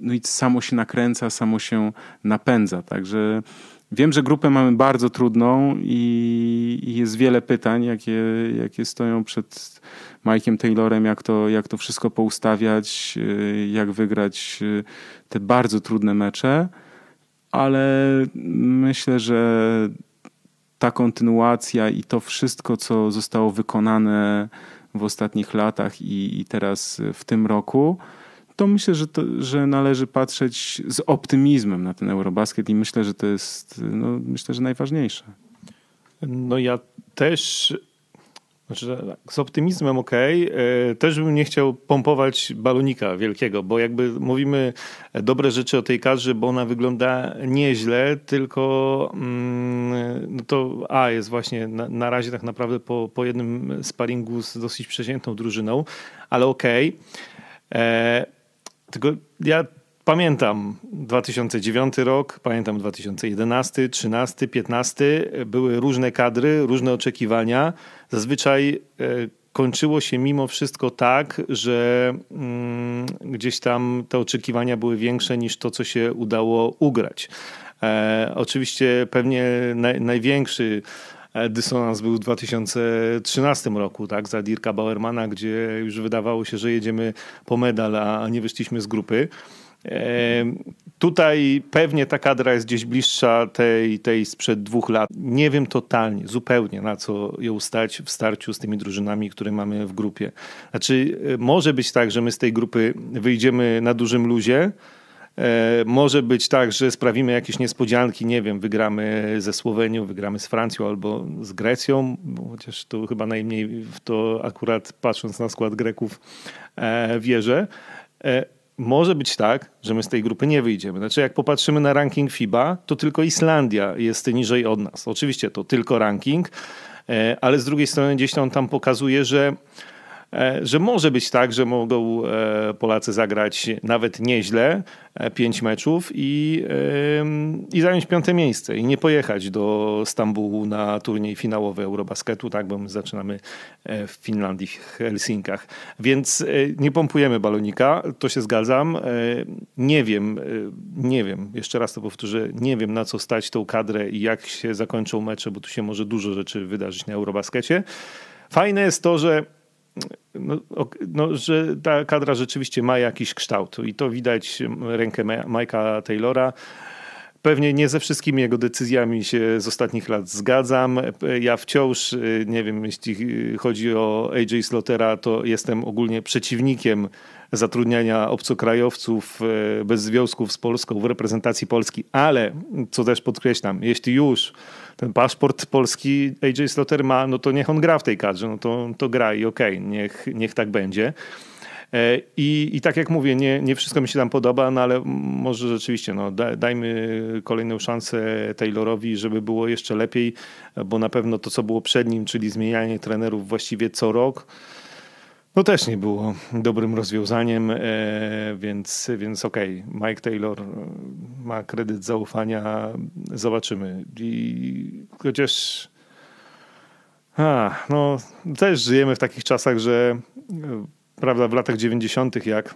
no i samo się nakręca, samo się napędza, także Wiem, że grupę mamy bardzo trudną i, jest wiele pytań, jakie, jakie stoją przed Mike'iem Taylorem, jak to, jak to wszystko poustawiać, y, jak wygrać y, te bardzo trudne mecze, ale myślę, że ta kontynuacja i to wszystko, co zostało wykonane w ostatnich latach i, i teraz w tym roku, to myślę, że, to, że należy patrzeć z optymizmem na ten Eurobasket i myślę, że to jest no, myślę, że najważniejsze. No ja też znaczy, z optymizmem ok. E, też bym nie chciał pompować balonika wielkiego, bo jakby mówimy dobre rzeczy o tej kadrze, bo ona wygląda nieźle, tylko mm, no to A jest właśnie na, na razie tak naprawdę po, po jednym sparingu z dosyć przeciętną drużyną, ale ok. Tylko ja pamiętam 2009 rok, pamiętam 2011, 13, 15. Były różne kadry, różne oczekiwania. Zazwyczaj e, kończyło się mimo wszystko tak, że mm, gdzieś tam te oczekiwania były większe niż to, co się udało ugrać. E, oczywiście pewnie naj, największy E, dysonans był w 2013 roku, tak, za Dirka Bauermana, gdzie już wydawało się, że jedziemy po medal, a nie wyszliśmy z grupy. E, tutaj pewnie ta kadra jest gdzieś bliższa tej, tej sprzed dwóch lat. Nie wiem totalnie, zupełnie na co ją stać w starciu z tymi drużynami, które mamy w grupie. Znaczy, e, może być tak, że my z tej grupy wyjdziemy na dużym luzie, E, może być tak, że sprawimy jakieś niespodzianki, nie wiem, wygramy ze Słowenią, wygramy z Francją albo z Grecją, chociaż tu chyba najmniej w to akurat patrząc na skład Greków e, wierzę. E, może być tak, że my z tej grupy nie wyjdziemy. Znaczy, jak popatrzymy na ranking FIBA, to tylko Islandia jest niżej od nas. Oczywiście to tylko ranking, ale z drugiej strony gdzieś on tam pokazuje, że E, że może być tak, że mogą e, Polacy zagrać nawet nieźle e, pięć meczów i, i zająć piąte miejsce i nie pojechać do Stambułu na turniej finałowy Eurobasketu, tak, bo my zaczynamy w Finlandii, w Helsinkach. Więc nie pompujemy balonika, to się zgadzam. Nie wiem, nie wiem, jeszcze raz to powtórzę, nie wiem na co stać tą kadrę i jak się zakończą mecze, bo tu się może dużo rzeczy wydarzyć na Eurobaskecie. Fajne jest to, że no, no, że ta kadra rzeczywiście ma jakiś kształt i to widać rękę Majka Taylora. Pewnie nie ze wszystkimi jego decyzjami się z ostatnich lat zgadzam. Ja wciąż, y, nie wiem, jeśli y, chodzi o AJ Slotera, to jestem ogólnie przeciwnikiem zatrudniania obcokrajowców y, bez związków z Polską w reprezentacji Polski, ale co też podkreślam, jeśli już ten paszport polski AJ Slaughter ma, no to niech on gra w tej kadrze, no to, to gra i okej, okay, niech, niech tak będzie. E, I, I tak jak mówię, nie, nie wszystko mi się tam podoba, no ale może rzeczywiście no, da, dajmy kolejną szansę Taylorowi, żeby było jeszcze lepiej, bo na pewno to, co było przed nim, czyli zmienianie trenerów właściwie co rok, to no też nie było dobrym rozwiązaniem, e, więc, więc okej, okay. Mike Taylor e, ma kredyt zaufania, zobaczymy. I chociaż a, no też żyjemy w takich czasach, że e, prawda, w latach 90. jak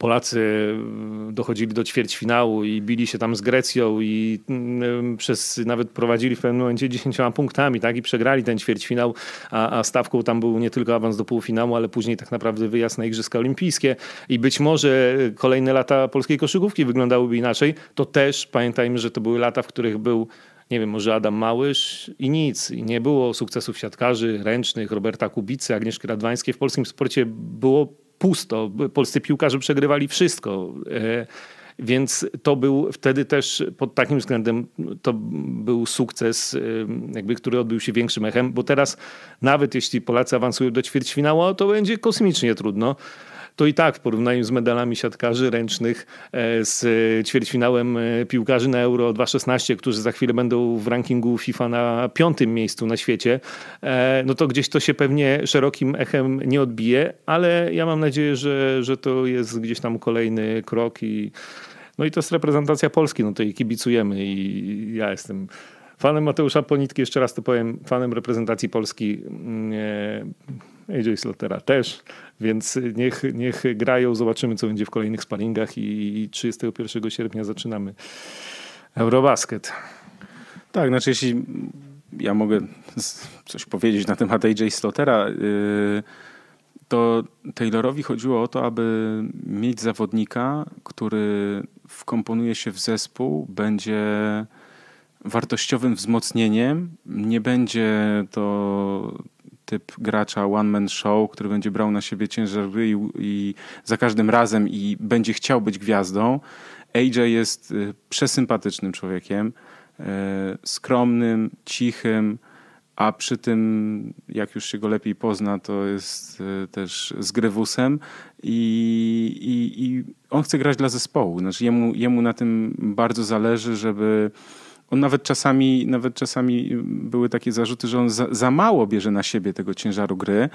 Polacy mm, dochodzili do ćwierćfinału i bili się tam z Grecją i mm, mm, przez nawet prowadzili w pewnym momencie dziesięcioma punktami, tak? I przegrali ten ćwierćfinał, a, a stawką tam był nie tylko awans do półfinału, ale później tak naprawdę wyjazd na Igrzyska Olimpijskie. I być może kolejne lata polskiej koszykówki wyglądałyby inaczej. To też pamiętajmy, że to były lata, w których był nie wiem, może Adam Małysz i nic. I nie było sukcesów siatkarzy ręcznych, Roberta Kubicy, Agnieszki Radwańskiej. W polskim sporcie było pusto. Polscy piłkarze przegrywali wszystko. E, więc to był wtedy też pod takim względem to był sukces, e, jakby, który odbył się większym echem, bo teraz nawet jeśli Polacy awansują do ćwierćfinału, to będzie kosmicznie trudno to i tak w porównaniu z medalami siatkarzy ręcznych, e, z ćwierćfinałem e, piłkarzy na Euro 2016, którzy za chwilę będą w rankingu FIFA na piątym miejscu na świecie, e, no to gdzieś to się pewnie szerokim echem nie odbije, ale ja mam nadzieję, że, że to jest gdzieś tam kolejny krok i no i to jest reprezentacja Polski, no to jej kibicujemy i ja jestem fanem Mateusza Ponitki, jeszcze raz to powiem, fanem reprezentacji Polski. Mm, AJ Slotera też, więc niech, niech grają, zobaczymy co będzie w kolejnych sparingach i 31 sierpnia zaczynamy Eurobasket. Tak, znaczy jeśli ja mogę coś powiedzieć na temat AJ Slotera, y, to Taylorowi chodziło o to, aby mieć zawodnika, który wkomponuje się w zespół, będzie wartościowym wzmocnieniem. Nie będzie to typ gracza one-man show, który będzie brał na siebie ciężar i, i za każdym razem i będzie chciał być gwiazdą. AJ jest y, przesympatycznym człowiekiem, y, skromnym, cichym, a przy tym, jak już się go lepiej pozna, to jest y, też z grywusem i, i, i on chce grać dla zespołu. Znaczy jemu, jemu na tym bardzo zależy, żeby on nawet czasami, nawet czasami były takie zarzuty, że on za, za mało bierze na siebie tego ciężaru gry.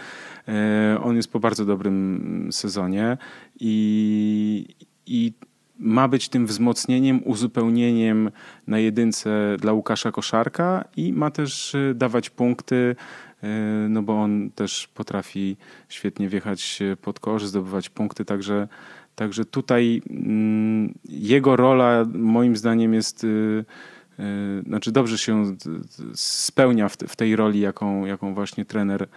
E, on jest po bardzo dobrym sezonie i, i ma być tym wzmocnieniem, uzupełnieniem na jedynce dla Łukasza Koszarka i ma też e, dawać punkty, e, no bo on też potrafi świetnie wjechać pod kosz, zdobywać punkty, także, także tutaj mm, jego rola moim zdaniem jest Y, znaczy dobrze się spełnia w, tej roli, jaką, jaką właśnie trener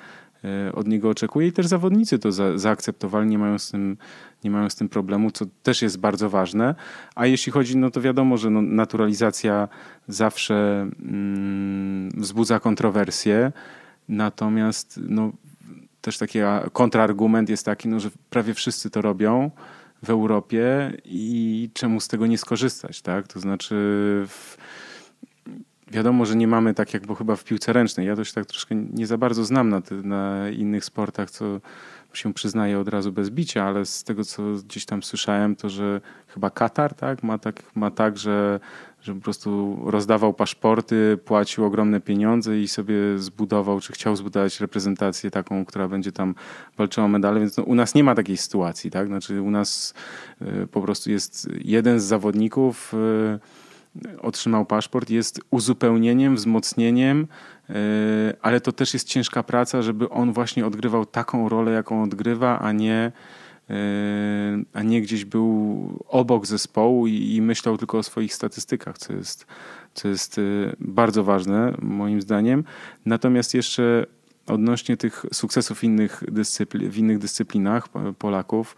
y, od niego oczekuje i też zawodnicy to za, zaakceptowali, nie mają, z tym, nie mają z tym problemu, co też jest bardzo ważne. A jeśli chodzi, no to wiadomo, że no, naturalizacja zawsze mm, wzbudza kontrowersje, natomiast no, też taki kontrargument jest taki, no, że prawie wszyscy to robią w Europie i czemu z tego nie skorzystać, tak? To znaczy w, wiadomo, że nie mamy tak jak bo chyba w piłce ręcznej. Ja to się tak troszkę nie za bardzo znam na, ty, na innych sportach, co się przyznaje od razu bez bicia, ale z tego, co gdzieś tam słyszałem, to że chyba Katar tak, ma, tak, ma tak że, że po prostu rozdawał paszporty, płacił ogromne pieniądze i sobie zbudował, czy chciał zbudować reprezentację taką, która będzie tam walczyła o medale, więc no, u nas nie ma takiej sytuacji, tak? Znaczy u nas y, po prostu jest jeden z zawodników... Y, otrzymał paszport, jest uzupełnieniem, wzmocnieniem, e, ale to też jest ciężka praca, żeby on właśnie odgrywał taką rolę, jaką odgrywa, a nie, e, a nie gdzieś był obok zespołu i, i myślał tylko o swoich statystykach, co jest, co jest e, bardzo ważne moim zdaniem. Natomiast jeszcze odnośnie tych sukcesów innych dyscyplin, w innych dyscyplinach Polaków,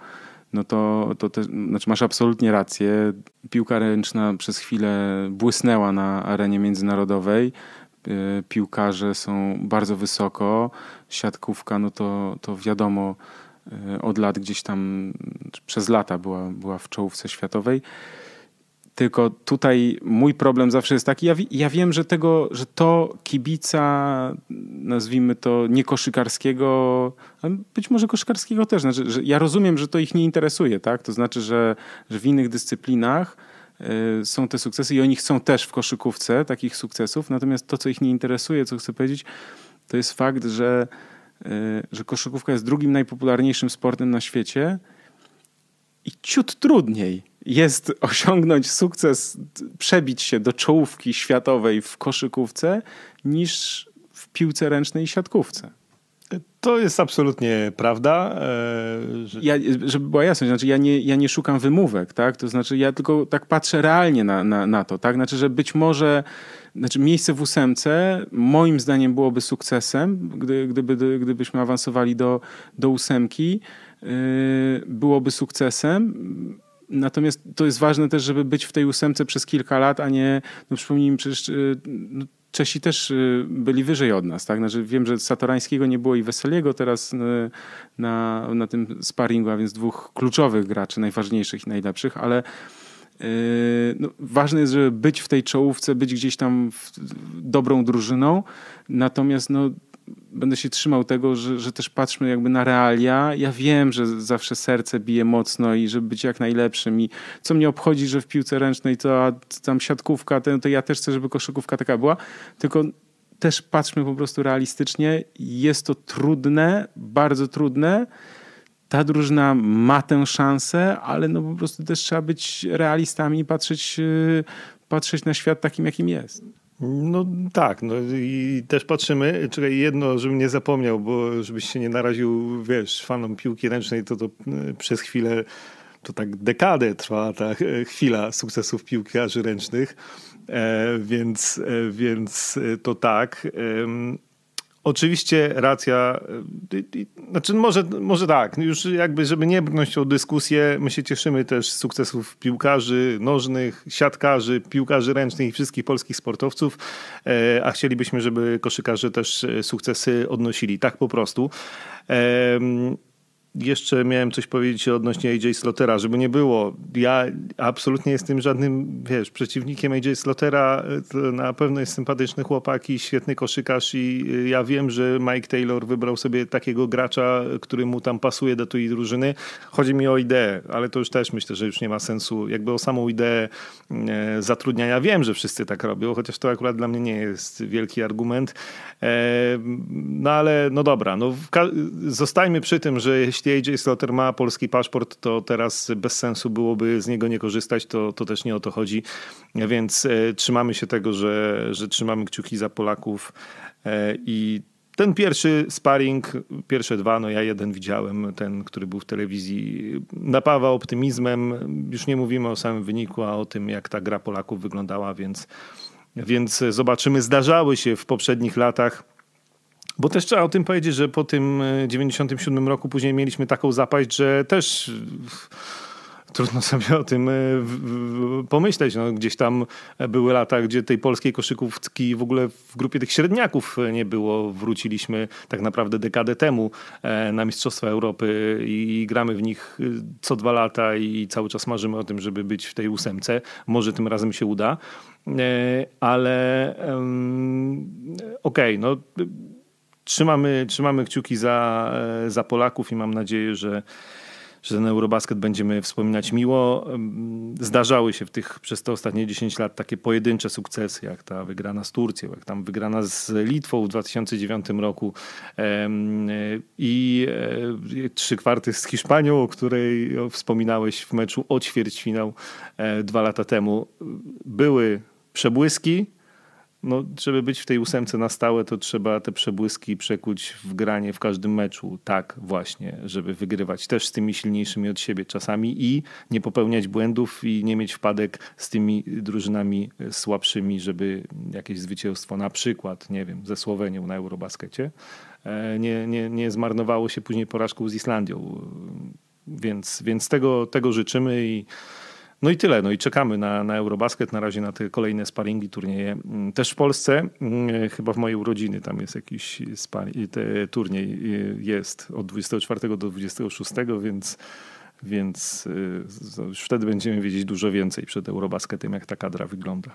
no to, to te, znaczy masz absolutnie rację. Piłka ręczna przez chwilę błysnęła na arenie międzynarodowej. E, piłkarze są bardzo wysoko. Siatkówka, no to, to wiadomo, e, od lat gdzieś tam, przez lata była, była w czołówce światowej. Tylko tutaj mój problem zawsze jest taki, ja, ja wiem, że tego, że to kibica, nazwijmy to nie koszykarskiego, być może koszykarskiego też, znaczy, że ja rozumiem, że to ich nie interesuje, tak? To znaczy, że, że w innych dyscyplinach y, są te sukcesy i oni chcą też w koszykówce takich sukcesów, natomiast to, co ich nie interesuje, co chcę powiedzieć, to jest fakt, że, y, że koszykówka jest drugim najpopularniejszym sportem na świecie i ciut trudniej jest osiągnąć sukces, przebić się do czołówki światowej w koszykówce niż w piłce ręcznej i siatkówce. To jest absolutnie prawda. E, że... Ja, żeby była jasność, znaczy ja nie, ja nie szukam wymówek, tak? To znaczy ja tylko tak patrzę realnie na, na, na to, tak? Znaczy, że być może znaczy miejsce w ósemce moim zdaniem byłoby sukcesem, gdy, gdyby, gdybyśmy awansowali do, do ósemki, e, byłoby sukcesem Natomiast to jest ważne też, żeby być w tej ósemce przez kilka lat, a nie, no przypomnijmy przecież... Y, no, Czesi też y, byli wyżej od nas. Tak? Znaczy wiem, że Satorańskiego nie było i Weseliego teraz y, na, na tym sparringu, a więc dwóch kluczowych graczy, najważniejszych i najlepszych, ale no, ważne jest, żeby być w tej czołówce, być gdzieś tam w, w dobrą drużyną. Natomiast no, będę się trzymał tego, że, że też patrzmy jakby na realia. Ja wiem, że zawsze serce bije mocno i żeby być jak najlepszym i co mnie obchodzi, że w piłce ręcznej to tam siatkówka, to, to ja też chcę, żeby koszykówka taka była, tylko też patrzmy po prostu realistycznie. Jest to trudne, bardzo trudne. Ta drużyna ma tę szansę, ale no po prostu też trzeba być realistami i patrzeć, y, patrzeć na świat takim, jakim jest. No tak, no i też patrzymy, czekaj, jedno, żebym nie zapomniał, bo żebyś się nie naraził, wiesz, fanom piłki ręcznej, to to e, przez chwilę, to tak dekadę trwa ta e, chwila sukcesów piłkarzy ręcznych, e, więc, e, więc to tak. E, Oczywiście racja, y, y, y, znaczy może, może tak, już jakby, żeby nie brnąć o dyskusję, my się cieszymy też z sukcesów piłkarzy nożnych, siatkarzy, piłkarzy ręcznych i wszystkich polskich sportowców, e, a chcielibyśmy, żeby koszykarze też e, sukcesy odnosili, tak po prostu jeszcze miałem coś powiedzieć odnośnie AJ Slotera, żeby nie było. Ja absolutnie jestem żadnym, wiesz, przeciwnikiem AJ Slotera. Na pewno jest sympatyczny chłopak i świetny koszykarz i y, ja wiem, że Mike Taylor wybrał sobie takiego gracza, który mu tam pasuje do tej drużyny. Chodzi mi o ideę, ale to już też myślę, że już nie ma sensu. Jakby o samą ideę e, zatrudniania. Wiem, że wszyscy tak robią, chociaż to akurat dla mnie nie jest wielki argument. E, no ale no dobra, no zostajmy przy tym, że jeśli jeśli AJ Slaughter ma polski paszport, to teraz bez sensu byłoby z niego nie korzystać, to, to też nie o to chodzi. Więc e, trzymamy się tego, że, że trzymamy kciuki za Polaków e, i ten pierwszy sparring, pierwsze dwa, no ja jeden widziałem, ten, który był w telewizji, napawa optymizmem. Już nie mówimy o samym wyniku, a o tym, jak ta gra Polaków wyglądała, więc, więc zobaczymy. Zdarzały się w poprzednich latach bo też trzeba o tym powiedzieć, że po tym 97 e, roku później mieliśmy taką zapaść, że też e, trudno sobie o tym e, pomyśleć. No, gdzieś tam były lata, gdzie tej polskiej koszykówki w ogóle w grupie tych średniaków nie było. Wróciliśmy tak naprawdę dekadę temu na Mistrzostwa Europy i gramy w nich co dwa lata i cały czas marzymy o tym, żeby być w tej ósemce. Może tym razem się uda. Ale okej, okay, no trzymamy, trzymamy kciuki za, e, za Polaków i mam nadzieję, że że ten Eurobasket będziemy wspominać miło. Zdarzały się w tych, przez te ostatnie 10 lat takie pojedyncze sukcesy, jak ta wygrana z Turcją, jak tam wygrana z Litwą w 2009 roku e, i e, trzy kwarty z Hiszpanią, o której wspominałeś w meczu o ćwierćfinał dwa lata temu. Były przebłyski, no, żeby być w tej ósemce na stałe, to trzeba te przebłyski przekuć w granie w każdym meczu. Tak, właśnie, żeby wygrywać też z tymi silniejszymi od siebie czasami i nie popełniać błędów i nie mieć wpadek z tymi drużynami słabszymi, żeby jakieś zwycięstwo, na przykład, nie wiem, ze Słowenią na Eurobaskecie, e, nie, nie, nie zmarnowało się później porażką z Islandią. Więc, więc tego, tego życzymy i. No i tyle. No i czekamy na, na Eurobasket, na razie na te kolejne sparingi, turnieje. Mm, też w Polsce, mm, chyba w mojej urodziny tam jest jakiś sparing, te, turniej y, jest od 24 do 26, więc więc y, już wtedy będziemy wiedzieć dużo więcej przed Eurobasketem, jak ta kadra wygląda.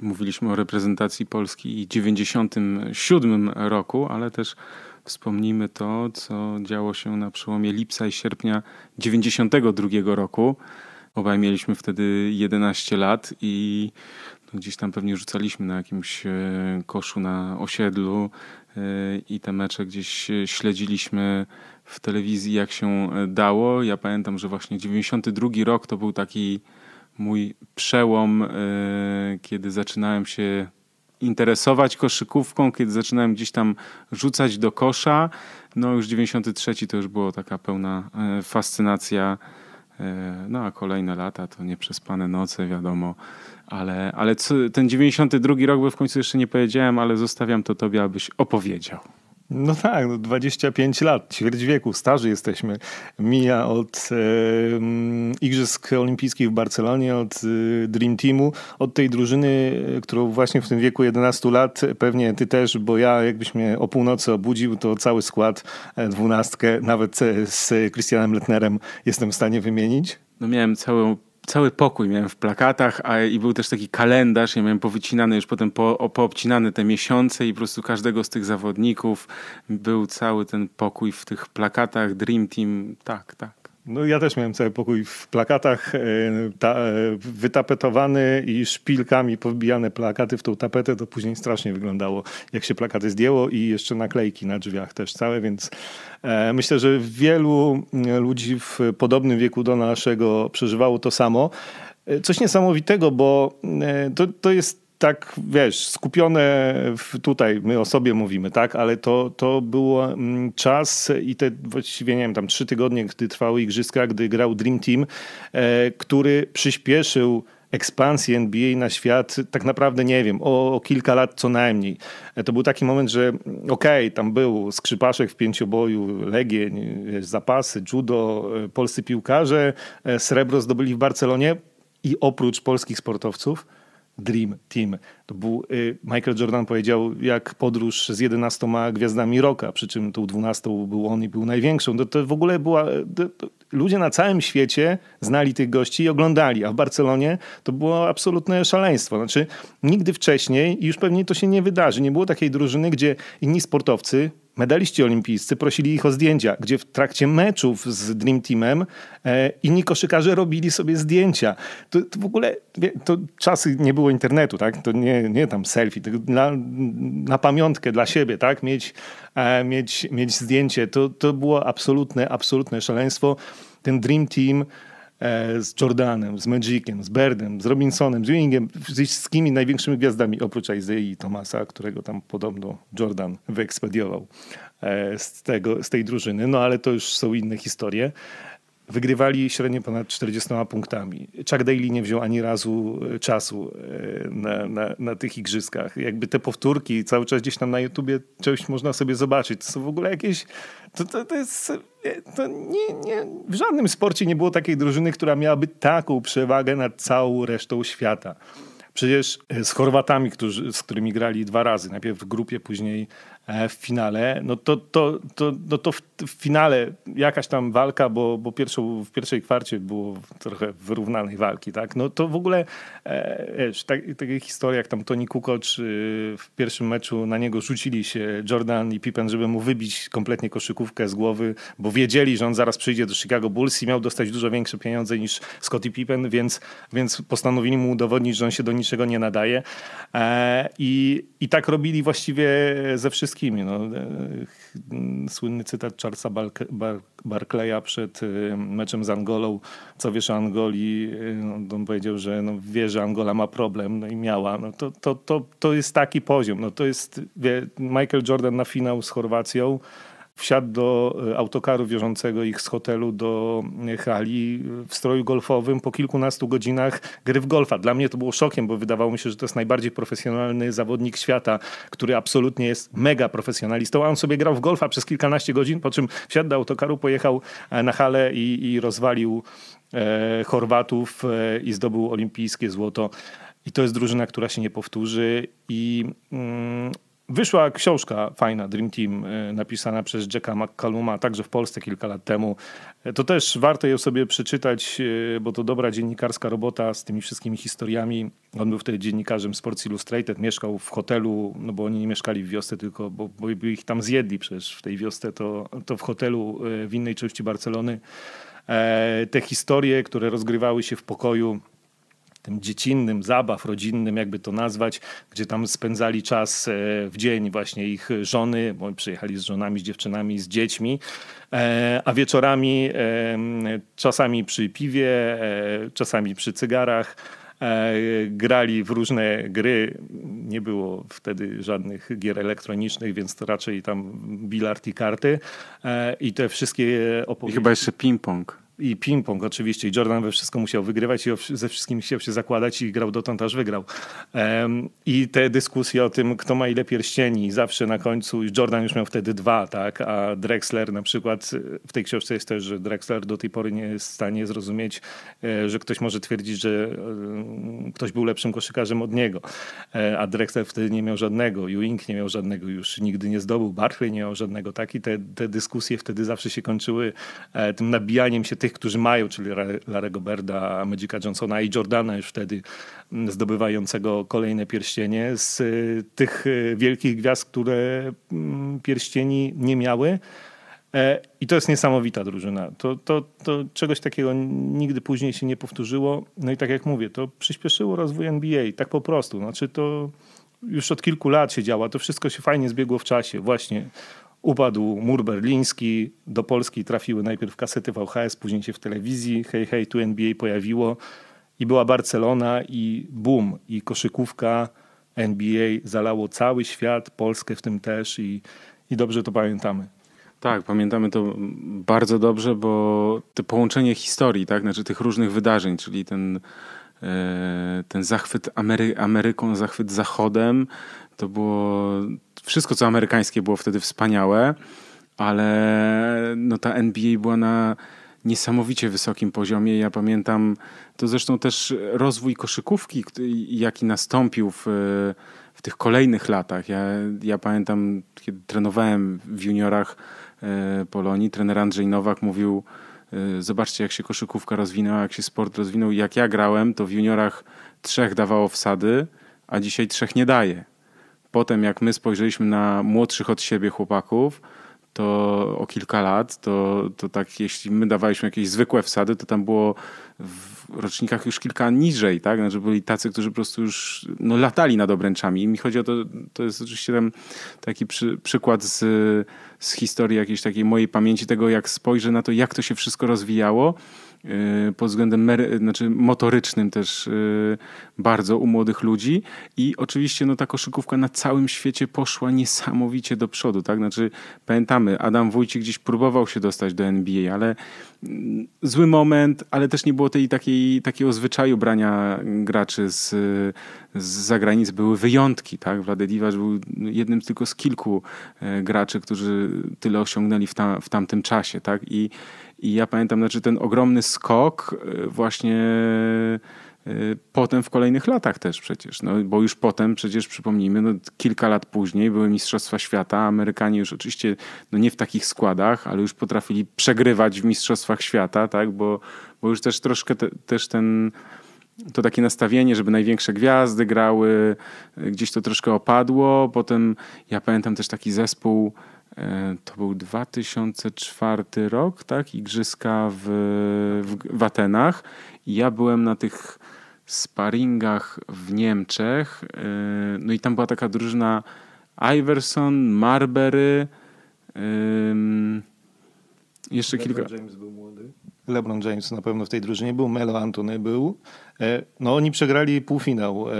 Mówiliśmy o reprezentacji Polski w 97 roku, ale też Wspomnijmy to, co działo się na przełomie lipca i sierpnia 92 roku. Obaj mieliśmy wtedy 11 lat i no, gdzieś tam pewnie rzucaliśmy na jakimś e, koszu na osiedlu e, i te mecze gdzieś e, śledziliśmy w telewizji jak się dało. Ja pamiętam, że właśnie 92 rok to był taki mój przełom, kiedy zaczynałem się interesować koszykówką, kiedy zaczynałem gdzieś tam rzucać do kosza. No już 93 to już było taka pełna e, fascynacja. E, no a kolejne lata to nieprzespane noce, wiadomo. Ale, ale co, ten 92 rok, bo w końcu jeszcze nie powiedziałem, ale zostawiam to tobie, abyś opowiedział. No tak, no 25 lat, ćwierć wieku, starzy jesteśmy. Mija od e, Igrzysk Olimpijskich w Barcelonie, od e, Dream Teamu, od tej drużyny, y, którą właśnie w tym wieku 11 lat, pewnie ty też, bo ja jakbyś mnie o północy obudził, to cały skład e, dwunastkę, nawet e, z Christianem Letnerem jestem w stanie wymienić. No miałem całą cały pokój miałem w plakatach a, i był też taki kalendarz, ja miałem powycinany już potem po, poobcinane te miesiące i po prostu każdego z tych zawodników był cały ten pokój w tych plakatach, Dream Team, tak, tak. No ja też miałem cały pokój w plakatach e, ta, e, wytapetowany i szpilkami powbijane plakaty w tą tapetę, to później strasznie wyglądało, jak się plakaty zdjęło i jeszcze naklejki na drzwiach też całe, więc e, myślę, że wielu mm, ludzi w podobnym wieku do naszego przeżywało to samo. E, coś niesamowitego, bo mm, to, to jest tak, wiesz, skupione w, tutaj, my o sobie mówimy, tak, ale to, to był mm, czas i te właściwie, nie wiem, tam trzy tygodnie, gdy trwały igrzyska, gdy grał Dream Team, e, który przyspieszył ekspansję NBA na świat, tak naprawdę nie wiem, o, o, kilka lat co najmniej. E, to był taki moment, że mm, okej, okay, tam był skrzypaszek w pięcioboju, legień, zapasy, judo, e, polscy piłkarze, e, srebro zdobyli w Barcelonie i oprócz polskich sportowców Dream Team. To był, y, Michael Jordan powiedział, jak podróż z 11 gwiazdami roka, przy czym tą 12 był on i był największą. To, to w ogóle była. Y, to, to ludzie na całym świecie znali tych gości i oglądali, a w Barcelonie to było absolutne szaleństwo. Znaczy, nigdy wcześniej, i już pewnie to się nie wydarzy, nie było takiej drużyny, gdzie inni sportowcy, medaliści olimpijscy prosili ich o zdjęcia, gdzie w trakcie meczów z Dream Teamem e, inni koszykarze robili sobie zdjęcia. To, to w ogóle wie, to czasy nie było internetu, tak? To nie, nie tam selfie, tylko na, na pamiątkę dla siebie, tak? Mieć, e, mieć, mieć zdjęcie. To, to było absolutne, absolutne szaleństwo. Ten Dream Team E, z Jordanem, z Magiciem, z Berdem, z Robinsonem, z Ewingiem, z wszystkimi największymi gwiazdami, oprócz Izei i Tomasa, którego tam podobno Jordan wyekspediował e, z, tego, z tej drużyny, no ale to już są inne historie. Wygrywali średnio ponad 40 punktami. Chuck Daly nie wziął ani razu e, czasu e, na, na, na tych igrzyskach. Jakby te powtórki cały czas gdzieś tam na YouTubie coś można sobie zobaczyć. To są w ogóle jakieś... To, to, to jest... E, to nie, nie, w żadnym sporcie nie było takiej drużyny, która miałaby taką przewagę nad całą resztą świata. Przecież z Chorwatami, którzy, z którymi grali dwa razy, najpierw w grupie, później E, w finale, no to, to, to, no to w, w finale jakaś tam walka, bo, bo pierwszą, w pierwszej kwarcie było trochę wyrównanej walki, tak? No to w ogóle e, tak, takie historie jak tam Tony Kukocz y, w pierwszym meczu na niego rzucili się Jordan i Pippen, żeby mu wybić kompletnie koszykówkę z głowy, bo wiedzieli, że on zaraz przyjdzie do Chicago Bulls i miał dostać dużo większe pieniądze niż Scottie Pippen, więc, więc postanowili mu udowodnić, że on się do niczego nie nadaje. E, i, I tak robili właściwie ze wszystkich wszystkimi. No, e, e, słynny cytat Charlesa Barclaya przed e, meczem z Angolą. Co wiesz o Angoli? On powiedział, że no, wie, że Angola ma problem no i miała. No, to, to, to, to jest taki poziom. No, to jest Michael Jordan na finał z Chorwacją wsiadł do e, autokaru wiożącego ich z hotelu do e, hali w stroju golfowym po kilkunastu godzinach gry w golfa. Dla mnie to było szokiem, bo wydawało mi się, że to jest najbardziej profesjonalny zawodnik świata, który absolutnie jest mega profesjonalistą, a on sobie grał w golfa przez kilkanaście godzin, po czym wsiadł do autokaru, pojechał e, na halę i, i rozwalił e, Chorwatów e, i zdobył olimpijskie złoto. I to jest drużyna, która się nie powtórzy. I mm, Wyszła książka fajna, Dream Team, y, napisana przez Jacka McCalluma, także w Polsce kilka lat temu. Y, to też warto ją sobie przeczytać, y, bo to dobra dziennikarska robota z tymi wszystkimi historiami. On był wtedy dziennikarzem Sports Illustrated, mieszkał w hotelu, no bo oni nie mieszkali w wiosce, tylko bo, bo ich tam zjedli przecież w tej wiosce, to, to w hotelu w innej części Barcelony. E, te historie, które rozgrywały się w pokoju tym dziecinnym, zabaw rodzinnym, jakby to nazwać, gdzie tam spędzali czas e, w dzień właśnie ich żony, bo przyjechali z żonami, z dziewczynami, z dziećmi, e, a wieczorami czasami przy piwie, e, czasami przy cygarach grali w różne gry. Nie było wtedy żadnych gier elektronicznych, więc to raczej tam bilard i karty. I te wszystkie opowieści. I chyba jeszcze ping-pong i ping-pong oczywiście. I Jordan we wszystko musiał wygrywać i ze wszystkim chciał się zakładać i grał dotąd, aż wygrał. Um, I te dyskusje o tym, kto ma ile pierścieni, zawsze na końcu. Jordan już miał wtedy dwa, tak? A Drexler na przykład, w tej książce jest też, że Drexler do tej pory nie jest w stanie zrozumieć, e, że ktoś może twierdzić, że e, ktoś był lepszym koszykarzem od niego. E, a Drexler wtedy nie miał żadnego. Ewing nie miał żadnego, już nigdy nie zdobył. Barclay nie miał żadnego, tak? I te, te dyskusje wtedy zawsze się kończyły tym nabijaniem się tych, którzy mają, czyli Larego Berda, Magica Johnsona i Jordana już wtedy mm, zdobywającego kolejne pierścienie, z y, tych y, wielkich gwiazd, które mm, pierścieni nie miały. E, I to jest niesamowita drużyna. To, to, to czegoś takiego nigdy później się nie powtórzyło. No i tak jak mówię, to przyspieszyło rozwój NBA, tak po prostu. Znaczy to już od kilku lat się działa, to wszystko się fajnie zbiegło w czasie. Właśnie Upadł mur berliński, do Polski trafiły najpierw kasety VHS, później się w telewizji hej hej tu NBA pojawiło i była Barcelona i boom i koszykówka NBA zalało cały świat, Polskę w tym też i, i dobrze to pamiętamy. Tak, pamiętamy to bardzo dobrze, bo to połączenie historii, tak, znaczy tych różnych wydarzeń, czyli ten, e, ten zachwyt Amery- Ameryką, zachwyt Zachodem, to było wszystko, co amerykańskie było wtedy wspaniałe, ale no ta NBA była na niesamowicie wysokim poziomie. Ja pamiętam to zresztą też rozwój koszykówki, jaki nastąpił w, w tych kolejnych latach. Ja, ja pamiętam, kiedy trenowałem w juniorach e, Polonii, trener Andrzej Nowak mówił, e, zobaczcie jak się koszykówka rozwinęła, jak się sport rozwinął. Jak ja grałem, to w juniorach trzech dawało wsady, a dzisiaj trzech nie daje potem jak my spojrzeliśmy na młodszych od siebie chłopaków, to o kilka lat, to, to tak jeśli my dawaliśmy jakieś zwykłe wsady, to tam było w rocznikach już kilka niżej, tak? Znaczy byli tacy, którzy po prostu już no, latali nad obręczami. I mi chodzi o to, to jest oczywiście tam taki przy, przykład z, z historii jakiejś takiej mojej pamięci tego, jak spojrzę na to, jak to się wszystko rozwijało, Y, pod względem znaczy motorycznym też y, bardzo u młodych ludzi i oczywiście no, ta koszykówka na całym świecie poszła niesamowicie do przodu, tak? Znaczy pamiętamy, Adam Wójcik gdzieś próbował się dostać do NBA, ale mm, zły moment, ale też nie było tej takiej, takiego zwyczaju brania graczy z, z zagranic. Były wyjątki, tak? Wlady Diwacz był jednym tylko z kilku y, graczy, którzy tyle osiągnęli w, ta, w tamtym czasie, tak? I i ja pamiętam, znaczy ten ogromny skok e, właśnie e, potem w kolejnych latach też przecież, no, bo już potem przecież przypomnijmy, no, kilka lat później były Mistrzostwa Świata, Amerykanie już oczywiście no, nie w takich składach, ale już potrafili przegrywać w Mistrzostwach Świata, tak, bo, bo już też troszkę te, też ten to takie nastawienie, żeby największe gwiazdy grały, e, gdzieś to troszkę opadło, potem ja pamiętam też taki zespół E, to był 2004 rok, tak? Igrzyska w, w, w Atenach. ja byłem na tych sparingach w Niemczech. E, no i tam była taka drużyna Iverson, Marbury. Jeszcze Lebron kilka. James był młody. LeBron James na pewno w tej drużynie był, Melo Antony był. E, no oni przegrali półfinał e,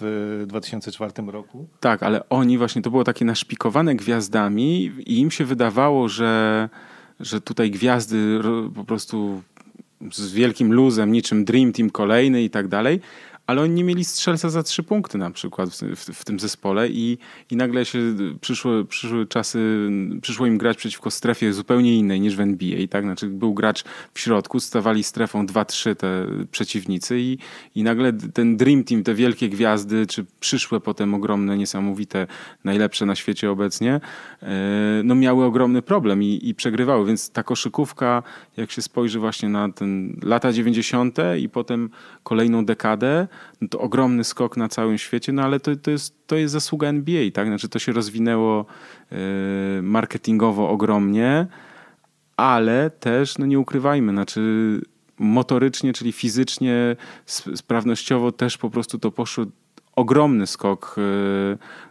w 2004 roku. Tak, ale oni właśnie, to było takie naszpikowane gwiazdami i im się wydawało, że, że tutaj gwiazdy po prostu z wielkim luzem, niczym Dream Team kolejny i tak dalej, ale oni nie mieli strzelca za trzy punkty na przykład w, w, w, tym zespole i, i nagle się przyszły, przyszły czasy, przyszło im grać przeciwko strefie zupełnie innej niż w NBA, tak? Znaczy był gracz w środku, stawali strefą 2-3 te przeciwnicy i, i nagle ten Dream Team, te wielkie gwiazdy, czy przyszłe potem ogromne, niesamowite, najlepsze na świecie obecnie, e, no miały ogromny problem i, i przegrywały, więc ta koszykówka, jak się spojrzy właśnie na ten lata 90. i potem kolejną dekadę, no to ogromny skok na całym świecie, no ale to, to, jest, to jest zasługa NBA, tak? Znaczy to się rozwinęło e, marketingowo ogromnie, ale też, no nie ukrywajmy, znaczy motorycznie, czyli fizycznie, sprawnościowo też po prostu to poszło ogromny skok e,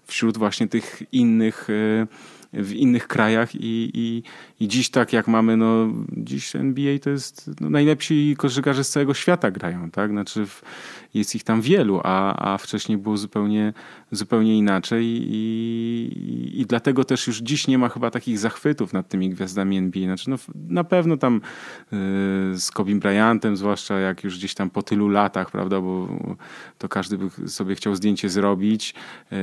wśród właśnie tych innych e, w innych krajach i, i, i dziś tak jak mamy, no dziś NBA to jest, no, najlepsi koszykarze z całego świata grają, tak? Znaczy w, jest ich tam wielu, a, a wcześniej było zupełnie, zupełnie inaczej i, i dlatego też już dziś nie ma chyba takich zachwytów nad tymi gwiazdami NBA. Znaczy, no, na pewno tam y, z Kobim Bryantem, zwłaszcza jak już gdzieś tam po tylu latach, prawda, bo to każdy by sobie chciał zdjęcie zrobić. Y,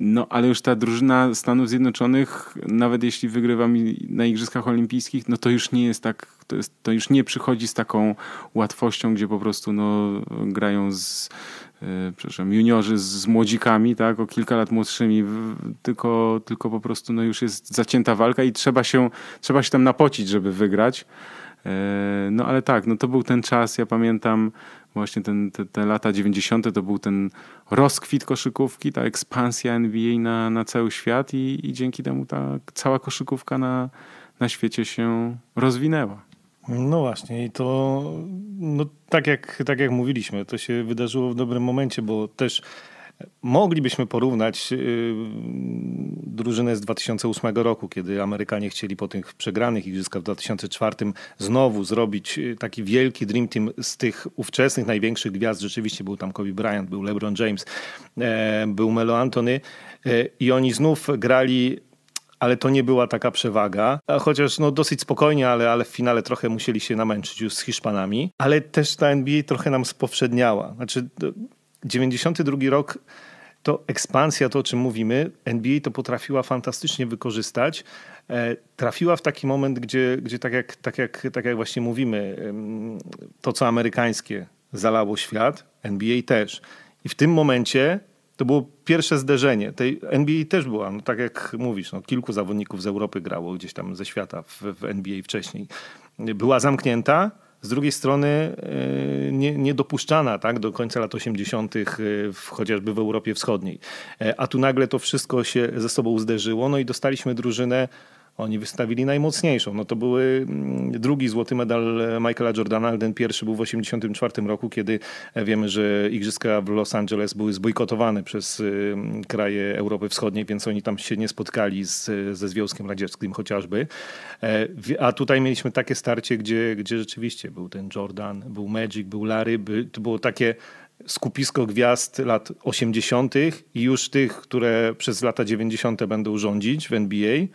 no, ale już ta drużyna Stanów Zjednoczonych, nawet jeśli wygrywa mi na Igrzyskach Olimpijskich, no to już nie jest tak, to, jest, to już nie przychodzi z taką łatwością, gdzie po prostu no, grają z, e, przepraszam, juniorzy z młodzikami, tak, o kilka lat młodszymi, tylko, tylko po prostu no, już jest zacięta walka i trzeba się, trzeba się tam napocić, żeby wygrać. E, no ale tak, no to był ten czas, ja pamiętam właśnie ten, te, te lata 90. to był ten rozkwit koszykówki, ta ekspansja NBA na, na cały świat i, i dzięki temu ta cała koszykówka na, na świecie się rozwinęła. No właśnie, i to no, tak, jak, tak jak mówiliśmy, to się wydarzyło w dobrym momencie, bo też Moglibyśmy porównać y, drużynę z 2008 roku, kiedy Amerykanie chcieli po tych przegranych igrzyskach w 2004 znowu zrobić y, taki wielki dream team z tych ówczesnych największych gwiazd. Rzeczywiście był tam Kobe Bryant, był LeBron James, e, był Melo Antony e, i oni znów grali ale to nie była taka przewaga. Chociaż no, dosyć spokojnie, ale, ale w finale trochę musieli się namęczyć już z Hiszpanami. Ale też ta NBA trochę nam spowszedniała. Znaczy, 92 rok to ekspansja, to o czym mówimy, NBA to potrafiła fantastycznie wykorzystać. E, trafiła w taki moment, gdzie, gdzie tak, jak, tak, jak, tak jak właśnie mówimy, to co amerykańskie zalało świat, NBA też. I w tym momencie to było pierwsze zderzenie. Tej NBA też była, no tak jak mówisz, no kilku zawodników z Europy grało gdzieś tam ze świata w, w NBA wcześniej. Była zamknięta, z drugiej strony e, nie, niedopuszczana tak, do końca lat 80., e, w, chociażby w Europie Wschodniej. E, a tu nagle to wszystko się ze sobą zderzyło, no i dostaliśmy drużynę oni wystawili najmocniejszą. No to były mm, drugi złoty medal Michaela Jordana, ten pierwszy był w 1984 roku, kiedy e, wiemy, że igrzyska w Los Angeles były zbojkotowane przez y, kraje Europy Wschodniej, więc oni tam się nie spotkali z, ze Związkiem Radzieckim chociażby. E, a tutaj mieliśmy takie starcie, gdzie, gdzie rzeczywiście był ten Jordan, był Magic, był Larry. By, to było takie skupisko gwiazd lat 80. i już tych, które przez lata 90. będą rządzić w NBA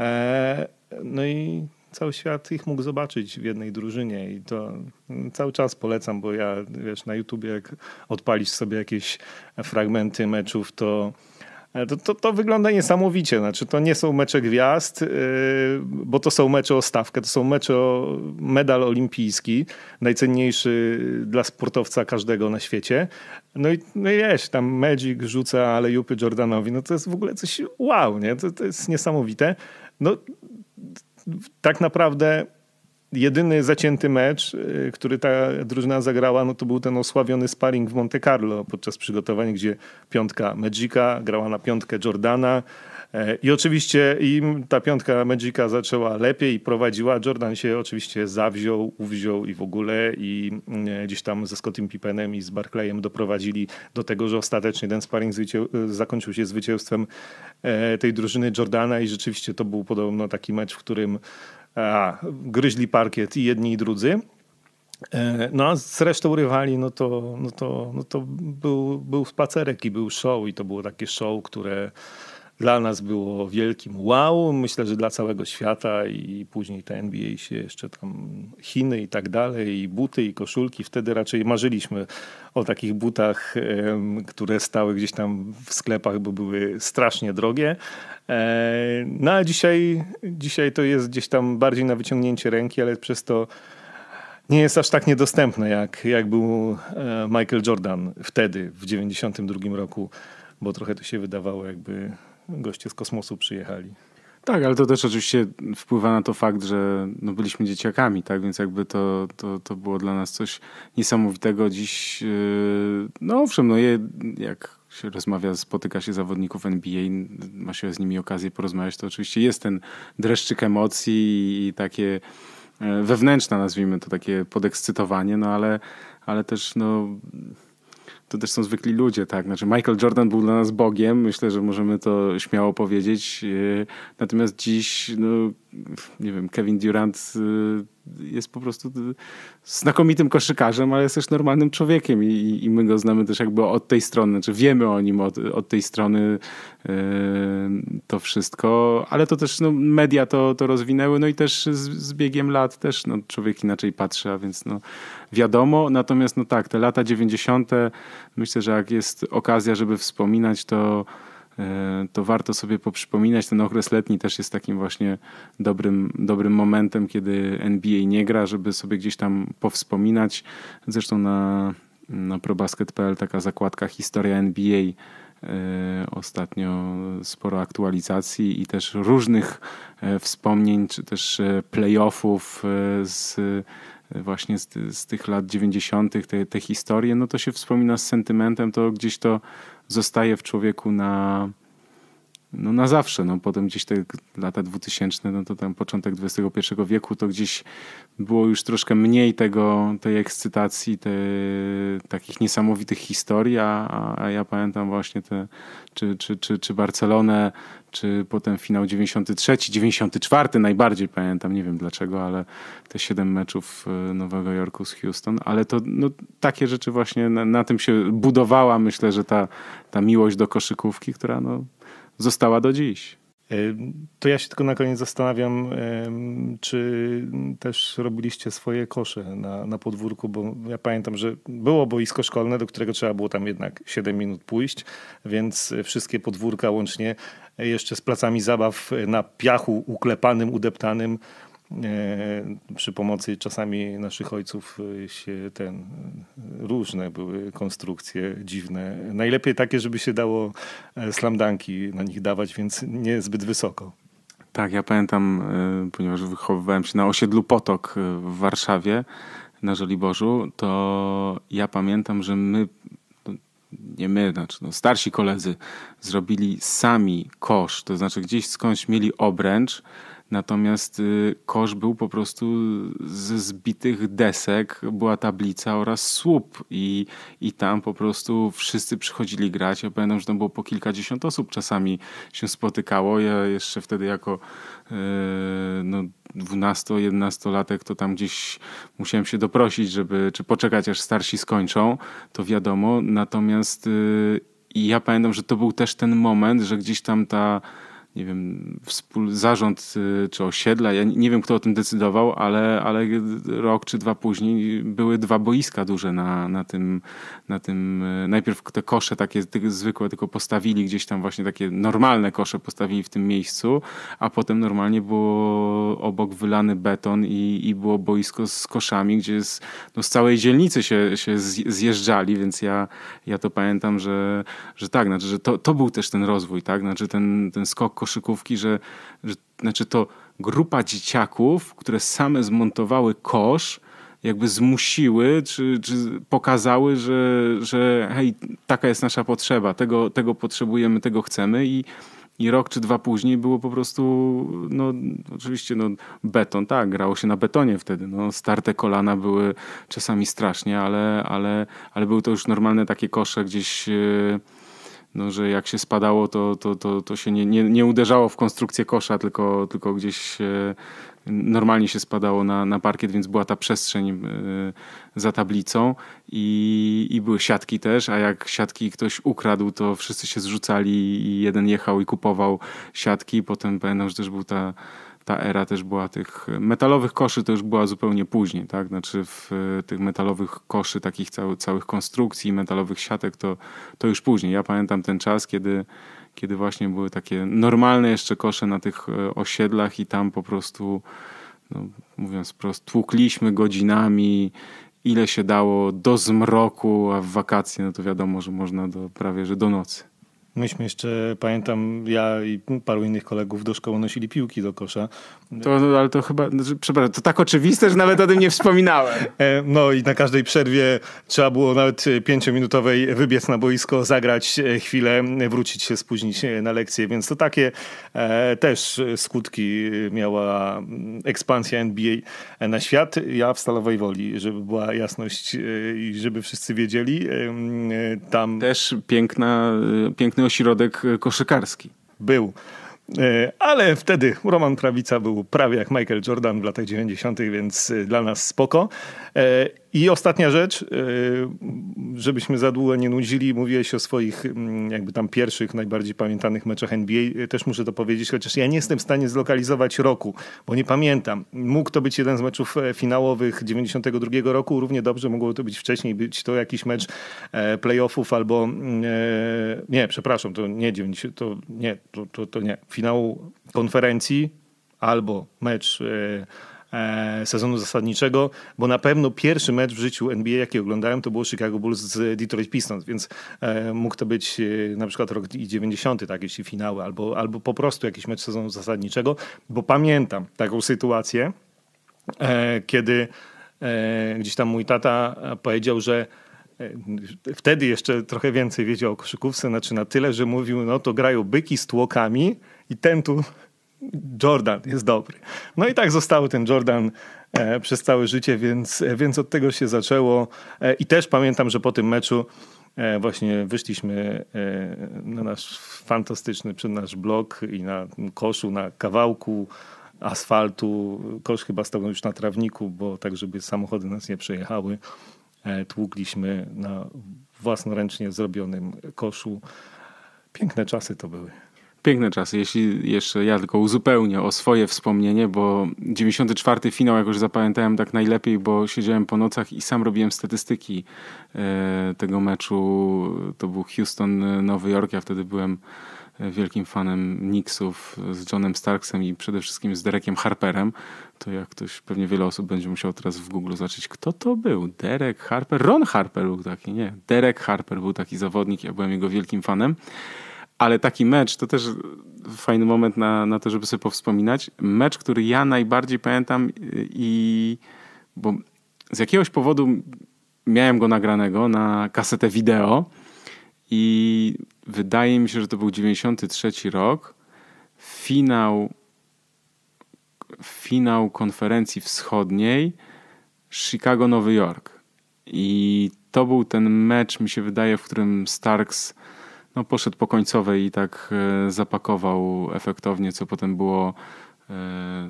E, no i cały świat ich mógł zobaczyć w jednej drużynie i to cały czas polecam, bo ja wiesz, na YouTubie jak odpalisz sobie jakieś fragmenty meczów, to e, to, to, to wygląda niesamowicie. Znaczy, to nie są mecze gwiazd, e, bo to są mecze o stawkę, to są mecze o medal olimpijski, najcenniejszy dla sportowca każdego na świecie. No i, no i wiesz, tam Magic rzuca alejupy Jordanowi, no to jest w ogóle coś wow, nie? To, to jest niesamowite. No, tak naprawdę jedyny zacięty mecz, y, który ta drużyna zagrała, no to był ten osławiony sparring w Monte Carlo podczas przygotowań, gdzie piątka Magica grała na piątkę Jordana, i oczywiście im ta piątka Magica zaczęła lepiej prowadziła, Jordan się oczywiście zawziął, uwziął i w ogóle i e, gdzieś tam ze Scottim Pippenem i z Barclayem doprowadzili do tego, że ostatecznie ten sparring zakończył się zwycięstwem e, tej drużyny Jordana i rzeczywiście to był podobno taki mecz, w którym a, gryźli parkiet i jedni i drudzy. E, no a z resztą rywali, no to, no to, no to był, był spacerek i był show i to było takie show, które dla nas było wielkim wow, myślę, że dla całego świata i później ta NBA się jeszcze tam Chiny i tak dalej, i buty, i koszulki. Wtedy raczej marzyliśmy o takich butach, które stały gdzieś tam w sklepach, bo były strasznie drogie. E, no a dzisiaj, dzisiaj to jest gdzieś tam bardziej na wyciągnięcie ręki, ale przez to nie jest aż tak niedostępne, jak, jak był e, Michael Jordan wtedy, w 92 roku, bo trochę to się wydawało jakby goście z kosmosu przyjechali. Tak, ale to też oczywiście wpływa na to fakt, że no byliśmy dzieciakami, tak? Więc jakby to, to, to było dla nas coś niesamowitego. Dziś, yy, no owszem, no je, jak się rozmawia, spotyka się zawodników NBA, ma się z nimi okazję porozmawiać, to oczywiście jest ten dreszczyk emocji i takie e, wewnętrzne, nazwijmy to, takie podekscytowanie, no ale, ale też no to też są zwykli ludzie, tak. Znaczy Michael Jordan był dla nas Bogiem, myślę, że możemy to śmiało powiedzieć. Y, natomiast dziś, no, nie wiem, Kevin Durant y, jest po prostu y, znakomitym koszykarzem, ale jest też normalnym człowiekiem i, i my go znamy też jakby od tej strony, znaczy wiemy o nim od, od tej strony to wszystko, ale to też no, media to, to rozwinęły, no i też z, z biegiem lat też no, człowiek inaczej patrzy, a więc no, wiadomo. Natomiast no tak, te lata 90. myślę, że jak jest okazja, żeby wspominać, to, e, to warto sobie poprzypominać. Ten okres letni też jest takim właśnie dobrym, dobrym momentem, kiedy NBA nie gra, żeby sobie gdzieś tam powspominać. Zresztą na, na probasket.pl taka zakładka historia NBA e, ostatnio sporo aktualizacji i też różnych e, wspomnień, czy też playoffów z właśnie z, z tych lat 90., te, te historie, no to się wspomina z sentymentem, to gdzieś to zostaje w człowieku na, no na zawsze. No potem gdzieś te lata 2000, no to tam początek XXI wieku, to gdzieś było już troszkę mniej tego, tej ekscytacji, te, takich niesamowitych historii, a, a ja pamiętam właśnie te, czy, czy, czy, czy Barcelonę, czy potem finał 93, 94 najbardziej pamiętam, nie wiem dlaczego, ale te 7 meczów y, Nowego Jorku z Houston, ale to no, takie rzeczy właśnie, na, na tym się budowała myślę, że ta, ta miłość do koszykówki, która no, została do dziś. Y, to ja się tylko na koniec zastanawiam, czy też robiliście swoje kosze na, na podwórku, bo ja pamiętam, że było boisko szkolne, do którego trzeba było tam jednak 7 minut pójść, więc wszystkie podwórka łącznie jeszcze z placami zabaw na piachu uklepanym, udeptanym E, przy pomocy czasami naszych ojców e, się ten, e, różne były konstrukcje dziwne. Najlepiej takie, żeby się dało slamdanki na nich dawać, więc nie zbyt wysoko. Tak, ja pamiętam, ponieważ wychowywałem się na osiedlu Potok w Warszawie, na Żoliborzu, to ja pamiętam, że my, no, nie my, znaczy no starsi koledzy, zrobili sami kosz, to znaczy gdzieś skądś mieli obręcz, Natomiast y, kosz był po prostu ze zbitych desek, była tablica oraz słup i, i tam po prostu wszyscy przychodzili grać. Ja pamiętam, że tam było po kilkadziesiąt osób czasami się spotykało. Ja jeszcze wtedy jako y, no, 12-11-latek to tam gdzieś musiałem się doprosić, żeby czy poczekać aż starsi skończą, to wiadomo. Natomiast y, ja pamiętam, że to był też ten moment, że gdzieś tam ta nie wiem, współ, zarząd y, czy osiedla, ja nie wiem kto o tym decydował, ale, ale rok czy dwa później były dwa boiska duże na, na, tym, na tym, y, najpierw te kosze takie zwykłe tylko postawili gdzieś tam właśnie takie normalne kosze postawili w tym miejscu, a potem normalnie było obok wylany beton i, i było boisko z koszami, gdzie z, no z całej dzielnicy się, się zjeżdżali, więc ja, ja to pamiętam, że, że tak, znaczy, że to, to był też ten rozwój, tak, znaczy ten, ten skok koszykówki, że, że znaczy to grupa dzieciaków, które same zmontowały kosz, jakby zmusiły, czy, czy pokazały, że, że hej, taka jest nasza potrzeba, tego, tego potrzebujemy, tego chcemy i i rok czy dwa później było po prostu, no oczywiście no, beton, tak, grało się na betonie wtedy. No, starte kolana były czasami strasznie, ale, ale, ale były to już normalne takie kosze gdzieś e, no, że jak się spadało, to, to, to, to się nie, nie, nie uderzało w konstrukcję kosza, tylko, tylko gdzieś e, normalnie się spadało na, na parkiet, więc była ta przestrzeń e, za tablicą i, i były siatki też, a jak siatki ktoś ukradł, to wszyscy się zrzucali i jeden jechał i kupował siatki. Potem pamiętam, że też był ta ta era też była tych e, metalowych koszy, to już była zupełnie później, tak? Znaczy w e, tych metalowych koszy, takich cały całych konstrukcji, metalowych siatek, to, to już później. Ja pamiętam ten czas, kiedy, kiedy właśnie były takie normalne jeszcze kosze na tych e, osiedlach i tam po prostu, no, mówiąc prosto, tłukliśmy godzinami, ile się dało do zmroku, a w wakacje, no to wiadomo, że można do, prawie że do nocy. Myśmy jeszcze, pamiętam, ja i paru innych kolegów do szkoły nosili piłki do kosza. To, no, ale to chyba, znaczy, przepraszam, to tak oczywiste, że nawet o tym nie wspominałem. E, no i na każdej przerwie trzeba było nawet pięciominutowej wybiec na boisko, zagrać e, chwilę, wrócić się, spóźnić e, na lekcję, więc to takie też skutki miała mm, ekspansja NBA na świat. Ja w Stalowej Woli, żeby była jasność i żeby wszyscy wiedzieli. Tam też piękna, piękna świetny ośrodek e, koszykarski. Był. E, ale wtedy Roman Prawica był prawie jak Michael Jordan w latach 90., więc e, dla nas spoko. I ostatnia rzecz, y, żebyśmy za długo nie nudzili, mówiłeś o swoich mm, jakby tam pierwszych, najbardziej pamiętanych meczach NBA. Y, też muszę to powiedzieć, chociaż ja nie jestem w stanie zlokalizować roku, bo nie pamiętam. Mógł to być jeden z meczów e, finałowych 92 roku, równie dobrze mogło to być wcześniej, być to jakiś mecz e, playoffów albo... Mm, e, nie, przepraszam, to nie, 90, to nie, to, to, to nie. Finału konferencji albo mecz E, sezonu zasadniczego, bo na pewno pierwszy mecz w życiu NBA, jaki oglądałem, to było Chicago Bulls z Detroit Pistons, więc e, mógł to być e, na przykład rok 90, tak, jeśli finały, albo, albo po prostu jakiś mecz sezonu zasadniczego, bo pamiętam taką sytuację, kiedy gdzieś tam mój tata powiedział, że wtedy jeszcze trochę więcej wiedział o koszykówce, znaczy na tyle, że mówił, no to grają byki z tłokami i ten tu Jordan jest dobry. No i tak został ten Jordan e, przez całe życie, więc, e, więc od tego się zaczęło. E, I też pamiętam, że po tym meczu e, właśnie wyszliśmy e, na nasz fantastyczny, przed nasz blok i na koszu, na kawałku asfaltu. Kosz chyba stał już na trawniku, bo tak, żeby samochody nas nie przejechały. E, tłukliśmy na własnoręcznie zrobionym koszu. Piękne czasy to były. Piękne czasy. Jeśli jeszcze ja tylko uzupełnię o swoje wspomnienie, bo 94 finał jakoś zapamiętałem tak najlepiej, bo siedziałem po nocach i sam robiłem statystyki e, tego meczu. To był Houston, e, Nowy Jork. Ja wtedy byłem e, wielkim fanem Knicksów z Johnem Starksem i przede wszystkim z Derekiem Harperem. To jak ktoś, pewnie wiele osób będzie musiał teraz w Google zobaczyć, kto to był. Derek Harper, Ron Harper był taki, nie. Derek Harper był taki zawodnik, ja byłem jego wielkim fanem. Ale taki mecz to też fajny moment na, na to, żeby sobie powspominać. Mecz, który ja najbardziej pamiętam y, i bo z jakiegoś powodu miałem go nagranego na kasetę wideo i wydaje mi się, że to był 93 rok. Finał finał konferencji wschodniej Chicago-Nowy Jork. I to był ten mecz, mi się wydaje, w którym Starks no, poszedł po końcowej i tak e, zapakował efektownie, co potem było e,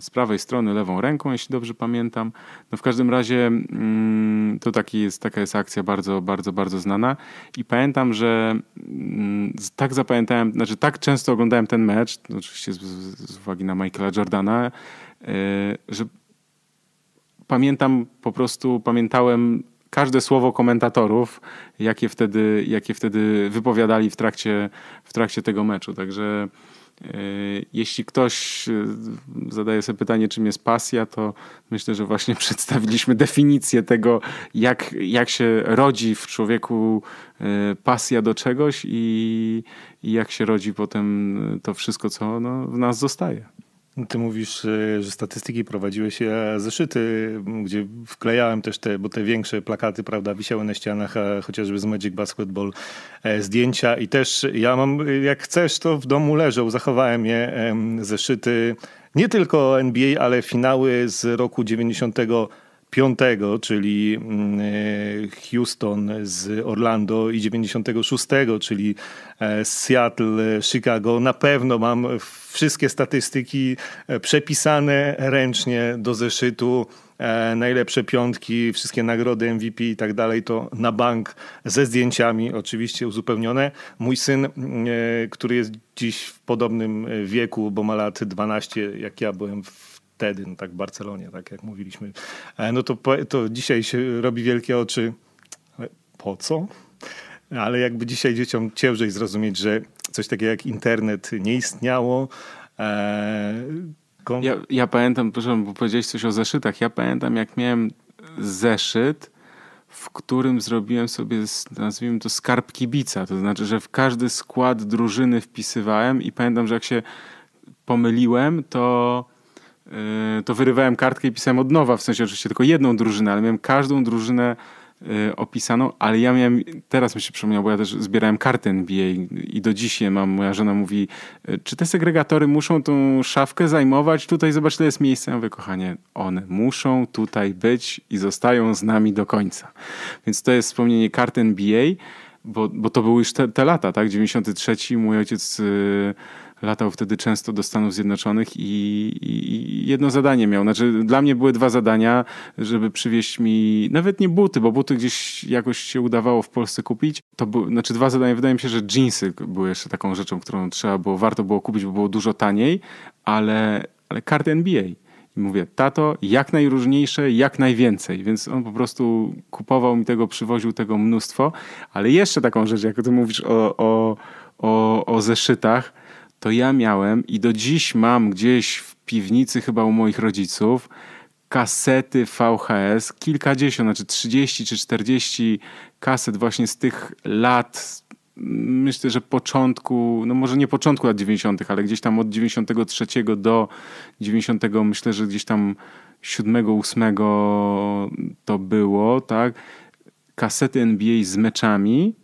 z prawej strony lewą ręką, jeśli dobrze pamiętam. No w każdym razie mm, to taki jest, taka jest akcja bardzo, bardzo, bardzo znana i pamiętam, że mm, tak zapamiętałem, znaczy tak często oglądałem ten mecz, no, oczywiście z, z uwagi na Michaela Jordana, e, że pamiętam po prostu, pamiętałem każde słowo komentatorów, jakie wtedy, jakie wtedy wypowiadali w trakcie, w trakcie tego meczu. Także e, jeśli ktoś e, zadaje sobie pytanie, czym jest pasja, to myślę, że właśnie przedstawiliśmy definicję tego, jak, jak się rodzi w człowieku e, pasja do czegoś i, i jak się rodzi potem to wszystko, co no, w nas zostaje. Ty mówisz, y, że statystyki prowadziły się zeszyty, gdzie wklejałem też te, bo te większe plakaty, prawda, wisiały na ścianach, e, chociażby z Magic Basketball e, zdjęcia i też ja mam, jak chcesz, to w domu leżą, zachowałem je, zeszyty, nie tylko NBA, ale finały z roku 90 piątego, czyli mm, e, Houston z Orlando i 96, czyli e, Seattle, Chicago. Na pewno mam wszystkie statystyki e, przepisane ręcznie do zeszytu. Najlepsze piątki, wszystkie nagrody MVP i tak dalej, to na bank ze zdjęciami, oczywiście uzupełnione. Mój syn, mm, który jest dziś w podobnym wieku, bo ma lat 12, jak ja byłem w wtedy, no tak w Barcelonie, tak jak mówiliśmy, e, no to, to dzisiaj się robi wielkie oczy, ale po co? Ale jakby dzisiaj dzieciom ciężej zrozumieć, że coś takiego jak internet nie istniało, e, Kom... Ja, ja, pamiętam, proszę, bo powiedziałeś coś o zeszytach. Ja pamiętam, jak miałem zeszyt, w którym zrobiłem sobie, nazwijmy to, skarb kibica. To znaczy, że w każdy skład drużyny wpisywałem i pamiętam, że jak się pomyliłem, to E, to wyrywałem kartkę i pisałem od nowa, w sensie oczywiście tylko jedną drużynę, ale miałem każdą drużynę e, opisaną, ale ja miałem, teraz mi się przypomniał, bo ja też zbierałem karty NBA i do dziś je mam. Moja żona mówi, e, czy te segregatory muszą tą szafkę zajmować? Tutaj zobacz, to jest miejsce. Ja mówię, kochanie, one muszą tutaj być i zostają z nami do końca. Więc to jest wspomnienie karty NBA, bo, bo to były już te, te lata, tak? 93, mój ojciec... Yy, latał wtedy często do Stanów Zjednoczonych i, i, jedno zadanie miał. Znaczy, dla mnie były dwa zadania, żeby przywieźć mi nawet nie buty, bo buty gdzieś jakoś się udawało w Polsce kupić. To znaczy dwa zadania, wydaje mi się, że jeansy były jeszcze taką rzeczą, którą trzeba było, warto było kupić, bo było dużo taniej, ale, ale karty NBA. I mówię, tato, jak najróżniejsze, jak najwięcej. Więc on po prostu kupował mi tego, przywoził tego mnóstwo. Ale jeszcze taką rzecz, jak ty mówisz o, o, o, o zeszytach, to ja miałem i do dziś mam gdzieś w piwnicy chyba u moich rodziców kasety VHS, kilkadziesiąt, znaczy 30 czy 40 kaset właśnie z tych lat, myślę, że początku, no może nie początku lat 90., ale gdzieś tam od 93 do 90, myślę, że gdzieś tam 7, 8 to było, tak? Kasety NBA z meczami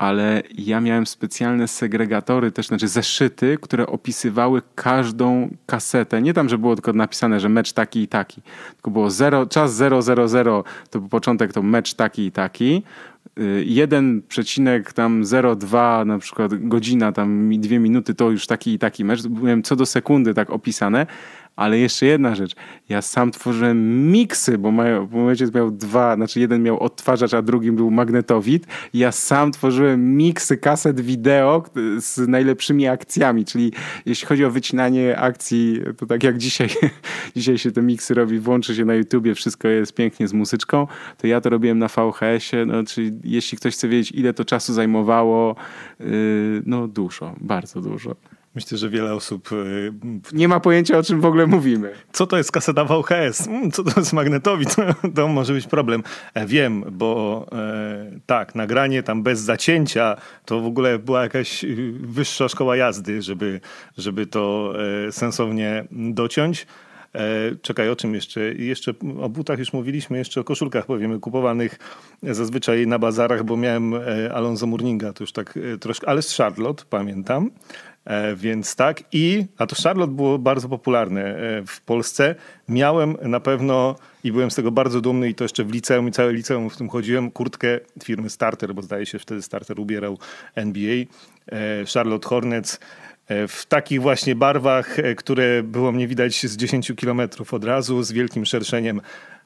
ale ja miałem specjalne segregatory, też znaczy zeszyty, które opisywały każdą kasetę. Nie tam, że było tylko napisane, że mecz taki i taki, tylko było zero, czas 000, to był początek to mecz taki i taki. 1,02 y, na przykład godzina, tam dwie minuty, to już taki i taki mecz. Byłem co do sekundy tak opisane ale jeszcze jedna rzecz. Ja sam tworzyłem miksy, bo moja, bo mój ojciec miał dwa, znaczy jeden miał odtwarzacz, a drugim był magnetowid. Ja sam tworzyłem miksy kaset wideo z najlepszymi akcjami, czyli jeśli chodzi o wycinanie akcji, to tak jak dzisiaj, dzisiaj się te miksy robi, włączy się na YouTubie, wszystko jest pięknie z muzyczką, to ja to robiłem na VHS-ie, no, czyli jeśli ktoś chce wiedzieć, ile to czasu zajmowało, yy, no dużo, bardzo dużo. Myślę, że wiele osób. E, Nie ma pojęcia, o czym w ogóle mówimy. Co to jest kaseta VHS? Mm, co to jest magnetowid? To może być problem. E, wiem, bo e, tak, nagranie tam bez zacięcia to w ogóle była jakaś y, wyższa szkoła jazdy, żeby, żeby to sensownie dociąć. Czekaj, o czym jeszcze? Jeszcze o butach już mówiliśmy, jeszcze o koszulkach powiemy, kupowanych zazwyczaj na bazarach, bo miałem Alonso Murninga, to już tak troszkę, ale z Charlotte pamiętam. E, więc tak i, a to Charlotte było bardzo popularne e, w Polsce. Miałem na pewno i byłem z tego bardzo dumny i to jeszcze w liceum i całe liceum w tym chodziłem, kurtkę firmy Starter, bo zdaje się wtedy Starter ubierał NBA. E, Charlotte Hornets w takich właśnie barwach, które było mnie widać z 10 kilometrów od razu, z wielkim szerszeniem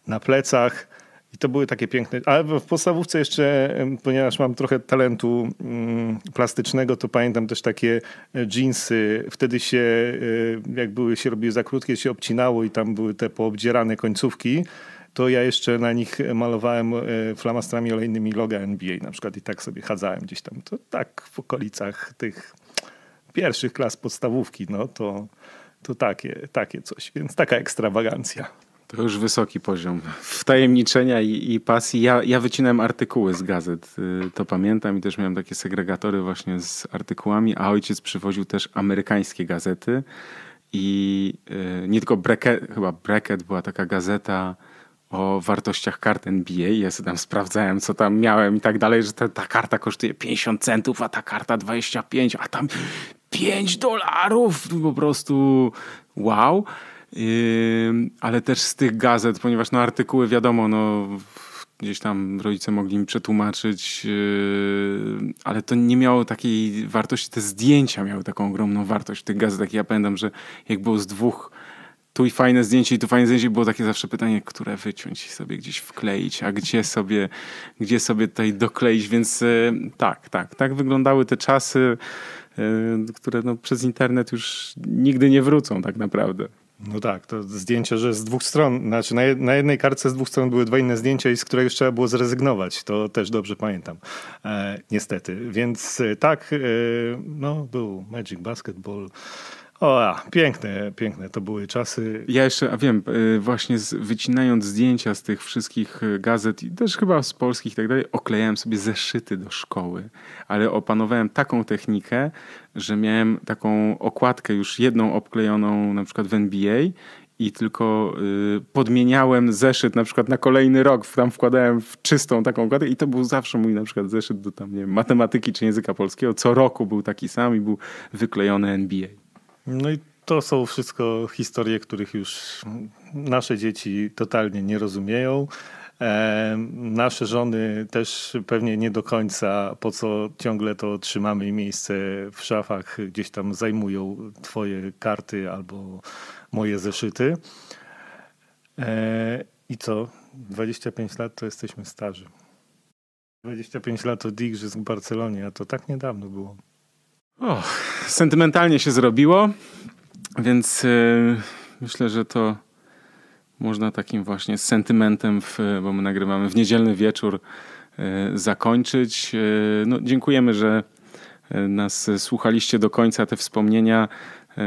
na plecach. I to były takie piękne. Ale w podstawówce jeszcze, ponieważ mam trochę talentu mm, plastycznego, to pamiętam też takie jeansy. Wtedy się, e, jak były się robiły za krótkie, się obcinało i tam były te poobdzierane końcówki. To ja jeszcze na nich malowałem e, flamastrami olejnymi loga NBA na przykład i tak sobie chadzałem gdzieś tam. To tak w okolicach tych pierwszych klas podstawówki, no to, to takie, takie coś. Więc taka ekstrawagancja. To już wysoki poziom wtajemniczenia i, i pasji. Ja, ja wycinałem artykuły z gazet, y, to pamiętam i też miałem takie segregatory właśnie z artykułami, a ojciec przywoził też amerykańskie gazety i y, nie tylko Bracket, chyba Bracket była taka gazeta, o wartościach kart NBA. Ja sobie tam sprawdzałem, co tam miałem i tak dalej, że ta, ta karta kosztuje 50 centów, a ta karta 25, a tam 5 dolarów. Po prostu wow ale też z tych gazet, ponieważ no, artykuły wiadomo, no, gdzieś tam rodzice mogli mi przetłumaczyć, yy, ale to nie miało takiej wartości. Te zdjęcia miały taką ogromną wartość w tych gazetach. Ja pamiętam, że jak było z dwóch tu i fajne zdjęcie, i tu fajne zdjęcie, było takie zawsze pytanie, które wyciąć i sobie gdzieś wkleić, a gdzie sobie, gdzie sobie tutaj dokleić, więc yy, tak, tak, tak wyglądały te czasy, yy, które no, przez internet już nigdy nie wrócą tak naprawdę. No tak, to zdjęcie, że z dwóch stron, znaczy na, jednej kartce z dwóch stron były dwa inne zdjęcia i z którego trzeba było zrezygnować, to też dobrze pamiętam, e, niestety. Więc e, tak, e, no był Magic Basketball, o, a, piękne, piękne to były czasy. Ja jeszcze, a wiem, y, właśnie z, wycinając zdjęcia z tych wszystkich y, gazet i też chyba z polskich i tak dalej, oklejałem sobie zeszyty do szkoły, ale opanowałem taką technikę, że miałem taką okładkę już jedną obklejoną na przykład w NBA i tylko y, podmieniałem zeszyt na przykład na kolejny rok, tam wkładałem w czystą taką okładkę i to był zawsze mój na przykład zeszyt do tam, nie wiem, matematyki czy języka polskiego. Co roku był taki sam i był wyklejony NBA. No i to są wszystko historie, których już nasze dzieci totalnie nie rozumieją. E, nasze żony też pewnie nie do końca, po co ciągle to trzymamy miejsce w szafach, gdzieś tam zajmują Twoje karty albo moje zeszyty. E, I co? 25 lat to jesteśmy starzy. 25 lat od Digrzys w Barcelonie, a to tak niedawno było. O, sentymentalnie się zrobiło, więc yy, myślę, że to można takim właśnie sentymentem, w, bo my nagrywamy w niedzielny wieczór, yy, zakończyć. Yy, no, dziękujemy, że y, nas słuchaliście do końca te wspomnienia. Y,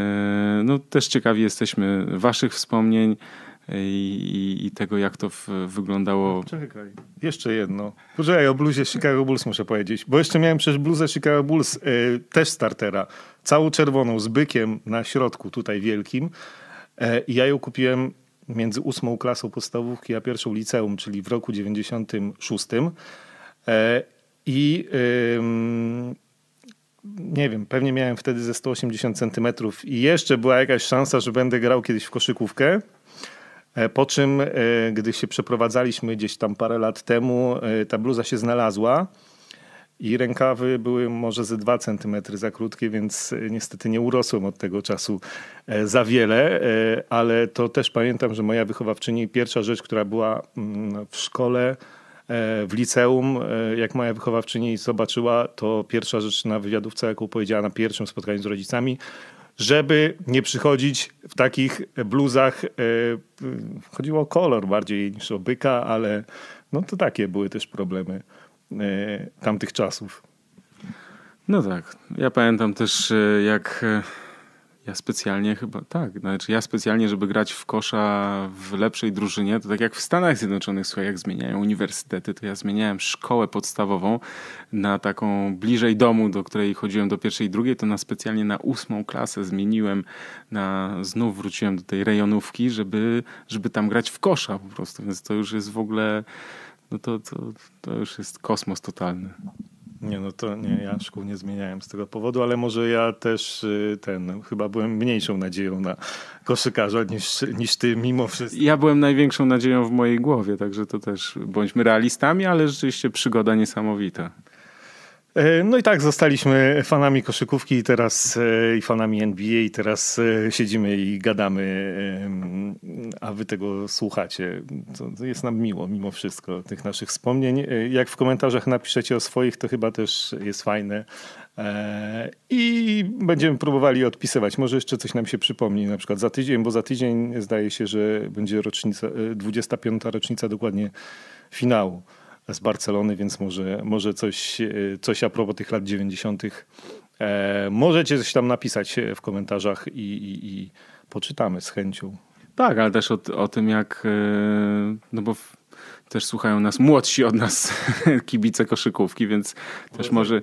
no, też ciekawi jesteśmy Waszych wspomnień i, i, tego, jak to w, wyglądało. Czekaj, jeszcze jedno. Poczekaj, o bluzie Chicago Bulls muszę powiedzieć, bo jeszcze miałem przecież bluzę Chicago Bulls, y, też startera, całą czerwoną, z bykiem na środku, tutaj wielkim. Yy, ja ją kupiłem między ósmą klasą podstawówki a pierwszą liceum, czyli w roku 96. Yy, e, I nie wiem, pewnie miałem wtedy ze 180 centymetrów i jeszcze była jakaś szansa, że będę grał kiedyś w koszykówkę E, po czym, e, gdy się przeprowadzaliśmy gdzieś tam parę lat temu, e, ta bluza się znalazła i rękawy były może ze 2 cm za krótkie, więc niestety nie urosłem od tego czasu za wiele, ale to też pamiętam, że moja wychowawczyni, pierwsza rzecz, która była mm, w szkole, w liceum, jak moja wychowawczyni zobaczyła, to pierwsza rzecz na wywiadówce, jaką powiedziała na pierwszym spotkaniu z rodzicami, żeby nie przychodzić w takich bluzach. E, chodziło o kolor bardziej niż o byka, ale no to takie były też problemy e, tamtych czasów. No tak. Ja pamiętam też, e, jak ja specjalnie chyba, tak, znaczy ja specjalnie, żeby grać w kosza w lepszej drużynie, to tak jak w Stanach Zjednoczonych, słuchaj, jak zmieniają uniwersytety, to ja zmieniałem szkołę podstawową na taką bliżej domu, do której chodziłem do pierwszej i drugiej, to na specjalnie na ósmą klasę zmieniłem, na, znów wróciłem do tej rejonówki, żeby, żeby tam grać w kosza po prostu, więc to już jest w ogóle, no to, to, to już jest kosmos totalny. Nie, no to nie, ja szkół nie zmieniałem z tego powodu, ale może ja też y, ten, no, chyba byłem mniejszą nadzieją na koszykarza niż, niż ty mimo wszystko. Ja byłem największą nadzieją w mojej głowie, także to też bądźmy realistami, ale rzeczywiście przygoda niesamowita. E, no i tak zostaliśmy fanami koszykówki i teraz e, i fanami NBA i teraz e, siedzimy i gadamy, a wy tego słuchacie. To, jest nam miło mimo wszystko tych naszych wspomnień. Jak w komentarzach napiszecie o swoich, to chyba też jest fajne. I będziemy próbowali odpisywać. Może jeszcze coś nam się przypomni, na przykład za tydzień, bo za tydzień zdaje się, że będzie rocznica, 25. rocznica dokładnie finału z Barcelony, więc może, może coś, e, coś a propos tych lat 90. E, możecie coś tam napisać e, w komentarzach i, i, i poczytamy z chęcią. Tak, ale też o, o tym, jak. E, no bo w, też słuchają nas młodsi od nas kibice koszykówki, więc urodzeni też może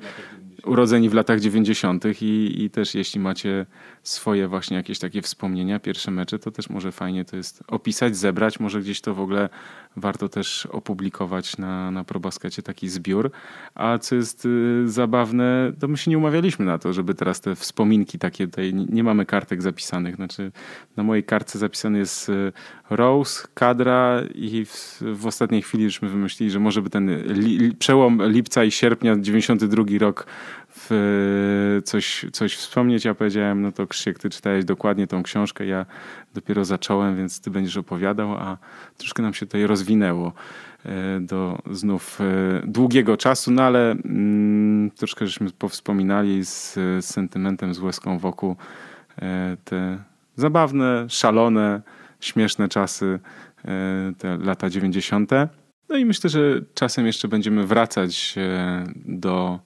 urodzeni w latach 90. I, i też jeśli macie swoje właśnie jakieś takie wspomnienia, pierwsze mecze, to też może fajnie to jest opisać, zebrać, może gdzieś to w ogóle warto też opublikować na, na ProBaskecie taki zbiór. A co jest y, zabawne, to my się nie umawialiśmy na to, żeby teraz te wspominki takie tutaj, nie mamy kartek zapisanych, znaczy na mojej kartce zapisany jest y, Rose, Kadra i w, w ostatniej chwili żeśmy wymyślili, że może by ten li, przełom lipca i sierpnia 92 rok w, coś, coś wspomnieć. Ja powiedziałem, no to Krzysiek, ty czytałeś dokładnie tą książkę, ja dopiero zacząłem, więc ty będziesz opowiadał, a troszkę nam się tutaj rozwinęło e, do znów e, długiego czasu, no ale mm, troszkę żeśmy powspominali z, z sentymentem, z łezką wokół e, te zabawne, szalone, śmieszne czasy, te lata 90. No i myślę, że czasem jeszcze będziemy wracać do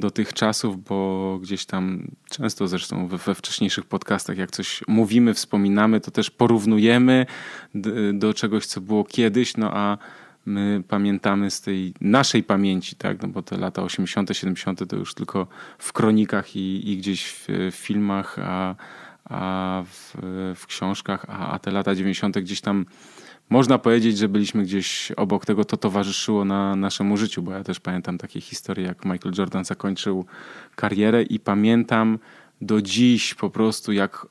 do tych czasów, bo gdzieś tam często zresztą we, we wcześniejszych podcastach, jak coś mówimy, wspominamy, to też porównujemy do, czegoś, co było kiedyś, no a my pamiętamy z tej naszej pamięci, tak, no bo te lata 80., 70. to już tylko w kronikach i, i gdzieś w, w filmach, a, a w, w książkach, a, a, te lata 90. gdzieś tam można powiedzieć, że byliśmy gdzieś obok tego, to towarzyszyło na naszemu życiu, bo ja też pamiętam takie historie, jak Michael Jordan zakończył karierę i pamiętam do dziś po prostu, jak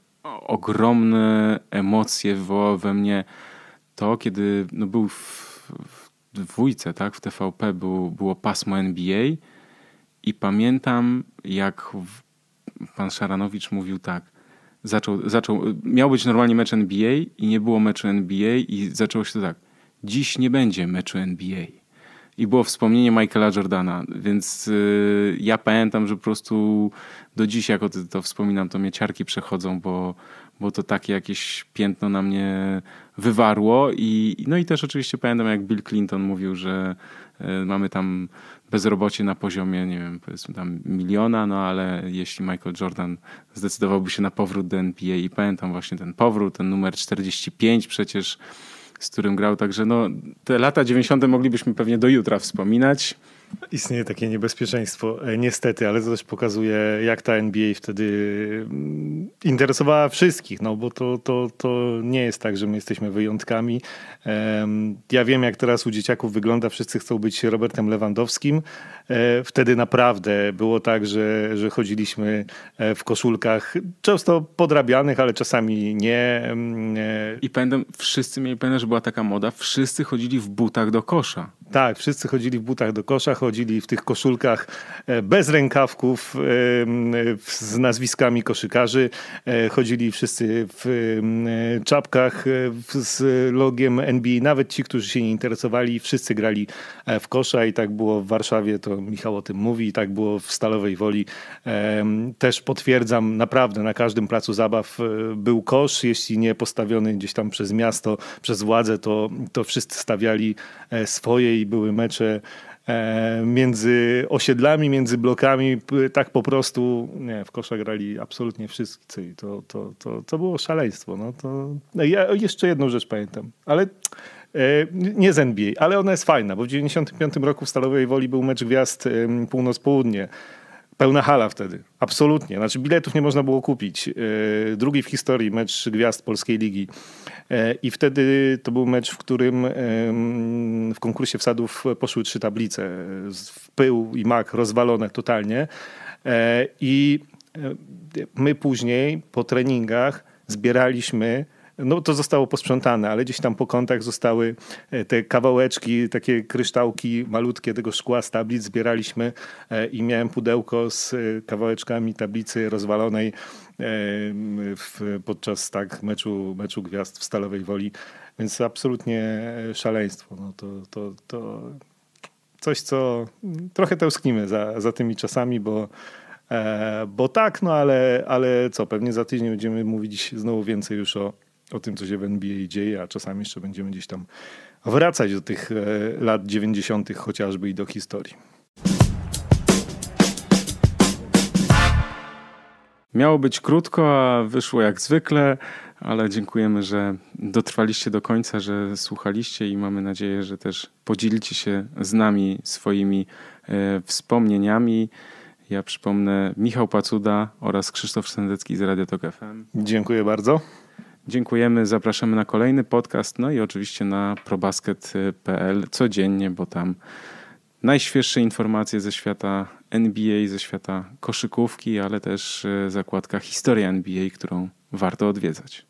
ogromne emocje wywołało we mnie to, kiedy no, był w, w dwójce, tak, w TVP był, było pasmo NBA i pamiętam, jak pan Szaranowicz mówił tak – zaczął, zaczął, miał być normalnie mecz NBA i nie było meczu NBA i zaczęło się to tak. Dziś nie będzie meczu NBA. I było wspomnienie Michaela Jordana, więc yy, ja pamiętam, że po prostu do dziś, jak o to, to wspominam, to mnie ciarki przechodzą, bo, bo to takie jakieś piętno na mnie wywarło. I, no i też oczywiście pamiętam, jak Bill Clinton mówił, że y, mamy tam bezrobocie na poziomie, nie wiem, powiedzmy tam miliona, no ale jeśli Michael Jordan zdecydowałby się na powrót do NBA i pamiętam właśnie ten powrót, ten numer 45 przecież, z którym grał, także no te lata 90. moglibyśmy pewnie do jutra wspominać. Istnieje takie niebezpieczeństwo, e, niestety, ale to też pokazuje, jak ta NBA wtedy mm, interesowała wszystkich, no bo to, to, to nie jest tak, że my jesteśmy wyjątkami. Ja wiem, jak teraz u dzieciaków wygląda, wszyscy chcą być Robertem Lewandowskim, E, wtedy naprawdę było tak, że, że chodziliśmy e, w koszulkach często podrabianych, ale czasami nie. Mm, e. I pamiętam, wszyscy mieli, pamiętam, że była taka moda, wszyscy chodzili w butach do kosza. Tak, wszyscy chodzili w butach do kosza, chodzili w tych koszulkach bez rękawków, z nazwiskami koszykarzy, chodzili wszyscy w czapkach z logiem NBA, nawet ci, którzy się nie interesowali, wszyscy grali w kosza i tak było w Warszawie, to Michał o tym mówi i tak było w Stalowej Woli. Też potwierdzam, naprawdę na każdym placu zabaw e, był kosz, jeśli nie postawiony gdzieś tam przez miasto, przez władzę, to, to wszyscy stawiali e, swoje i były mecze e, między osiedlami, między blokami, tak po prostu nie, w kosza grali absolutnie wszyscy i to, to, to, to było szaleństwo. No to, no ja jeszcze jedną rzecz pamiętam, ale E, nie z NBA, ale ona jest fajna, bo w 1995 roku w Stalowej Woli był mecz gwiazd północ-południe. Pełna hala wtedy, absolutnie. Znaczy biletów nie można było kupić. E, drugi w historii mecz gwiazd Polskiej Ligi. E, I wtedy to był mecz, w którym w konkursie wsadów poszły trzy tablice. W pył i mak rozwalone totalnie. I my później po treningach zbieraliśmy no to zostało posprzątane, ale gdzieś tam po kątach zostały e, te kawałeczki, takie kryształki malutkie tego szkła z tablic zbieraliśmy e, i miałem pudełko z e, kawałeczkami tablicy rozwalonej w, podczas tak meczu, meczu gwiazd w Stalowej Woli, więc absolutnie szaleństwo. No to, to, to coś, co trochę tęsknimy za, za tymi czasami, bo bo tak, no ale, ale co, pewnie za tydzień będziemy mówić znowu więcej już o, o tym, co się w NBA dzieje, a czasami jeszcze będziemy gdzieś tam wracać do tych e, lat 90. chociażby i do historii. Miało być krótko, a wyszło jak zwykle, ale dziękujemy, że dotrwaliście do końca, że słuchaliście i mamy nadzieję, że też podzielicie się z nami swoimi e, wspomnieniami. Ja przypomnę Michał Pacuda oraz Krzysztof Sendecki z Radio Tok FM. Dziękuję bardzo. Dziękujemy, zapraszamy na kolejny podcast, no i oczywiście na probasket.pl codziennie, bo tam najświeższe informacje ze świata NBA, ze świata koszykówki, ale też e, zakładka historia NBA, którą warto odwiedzać.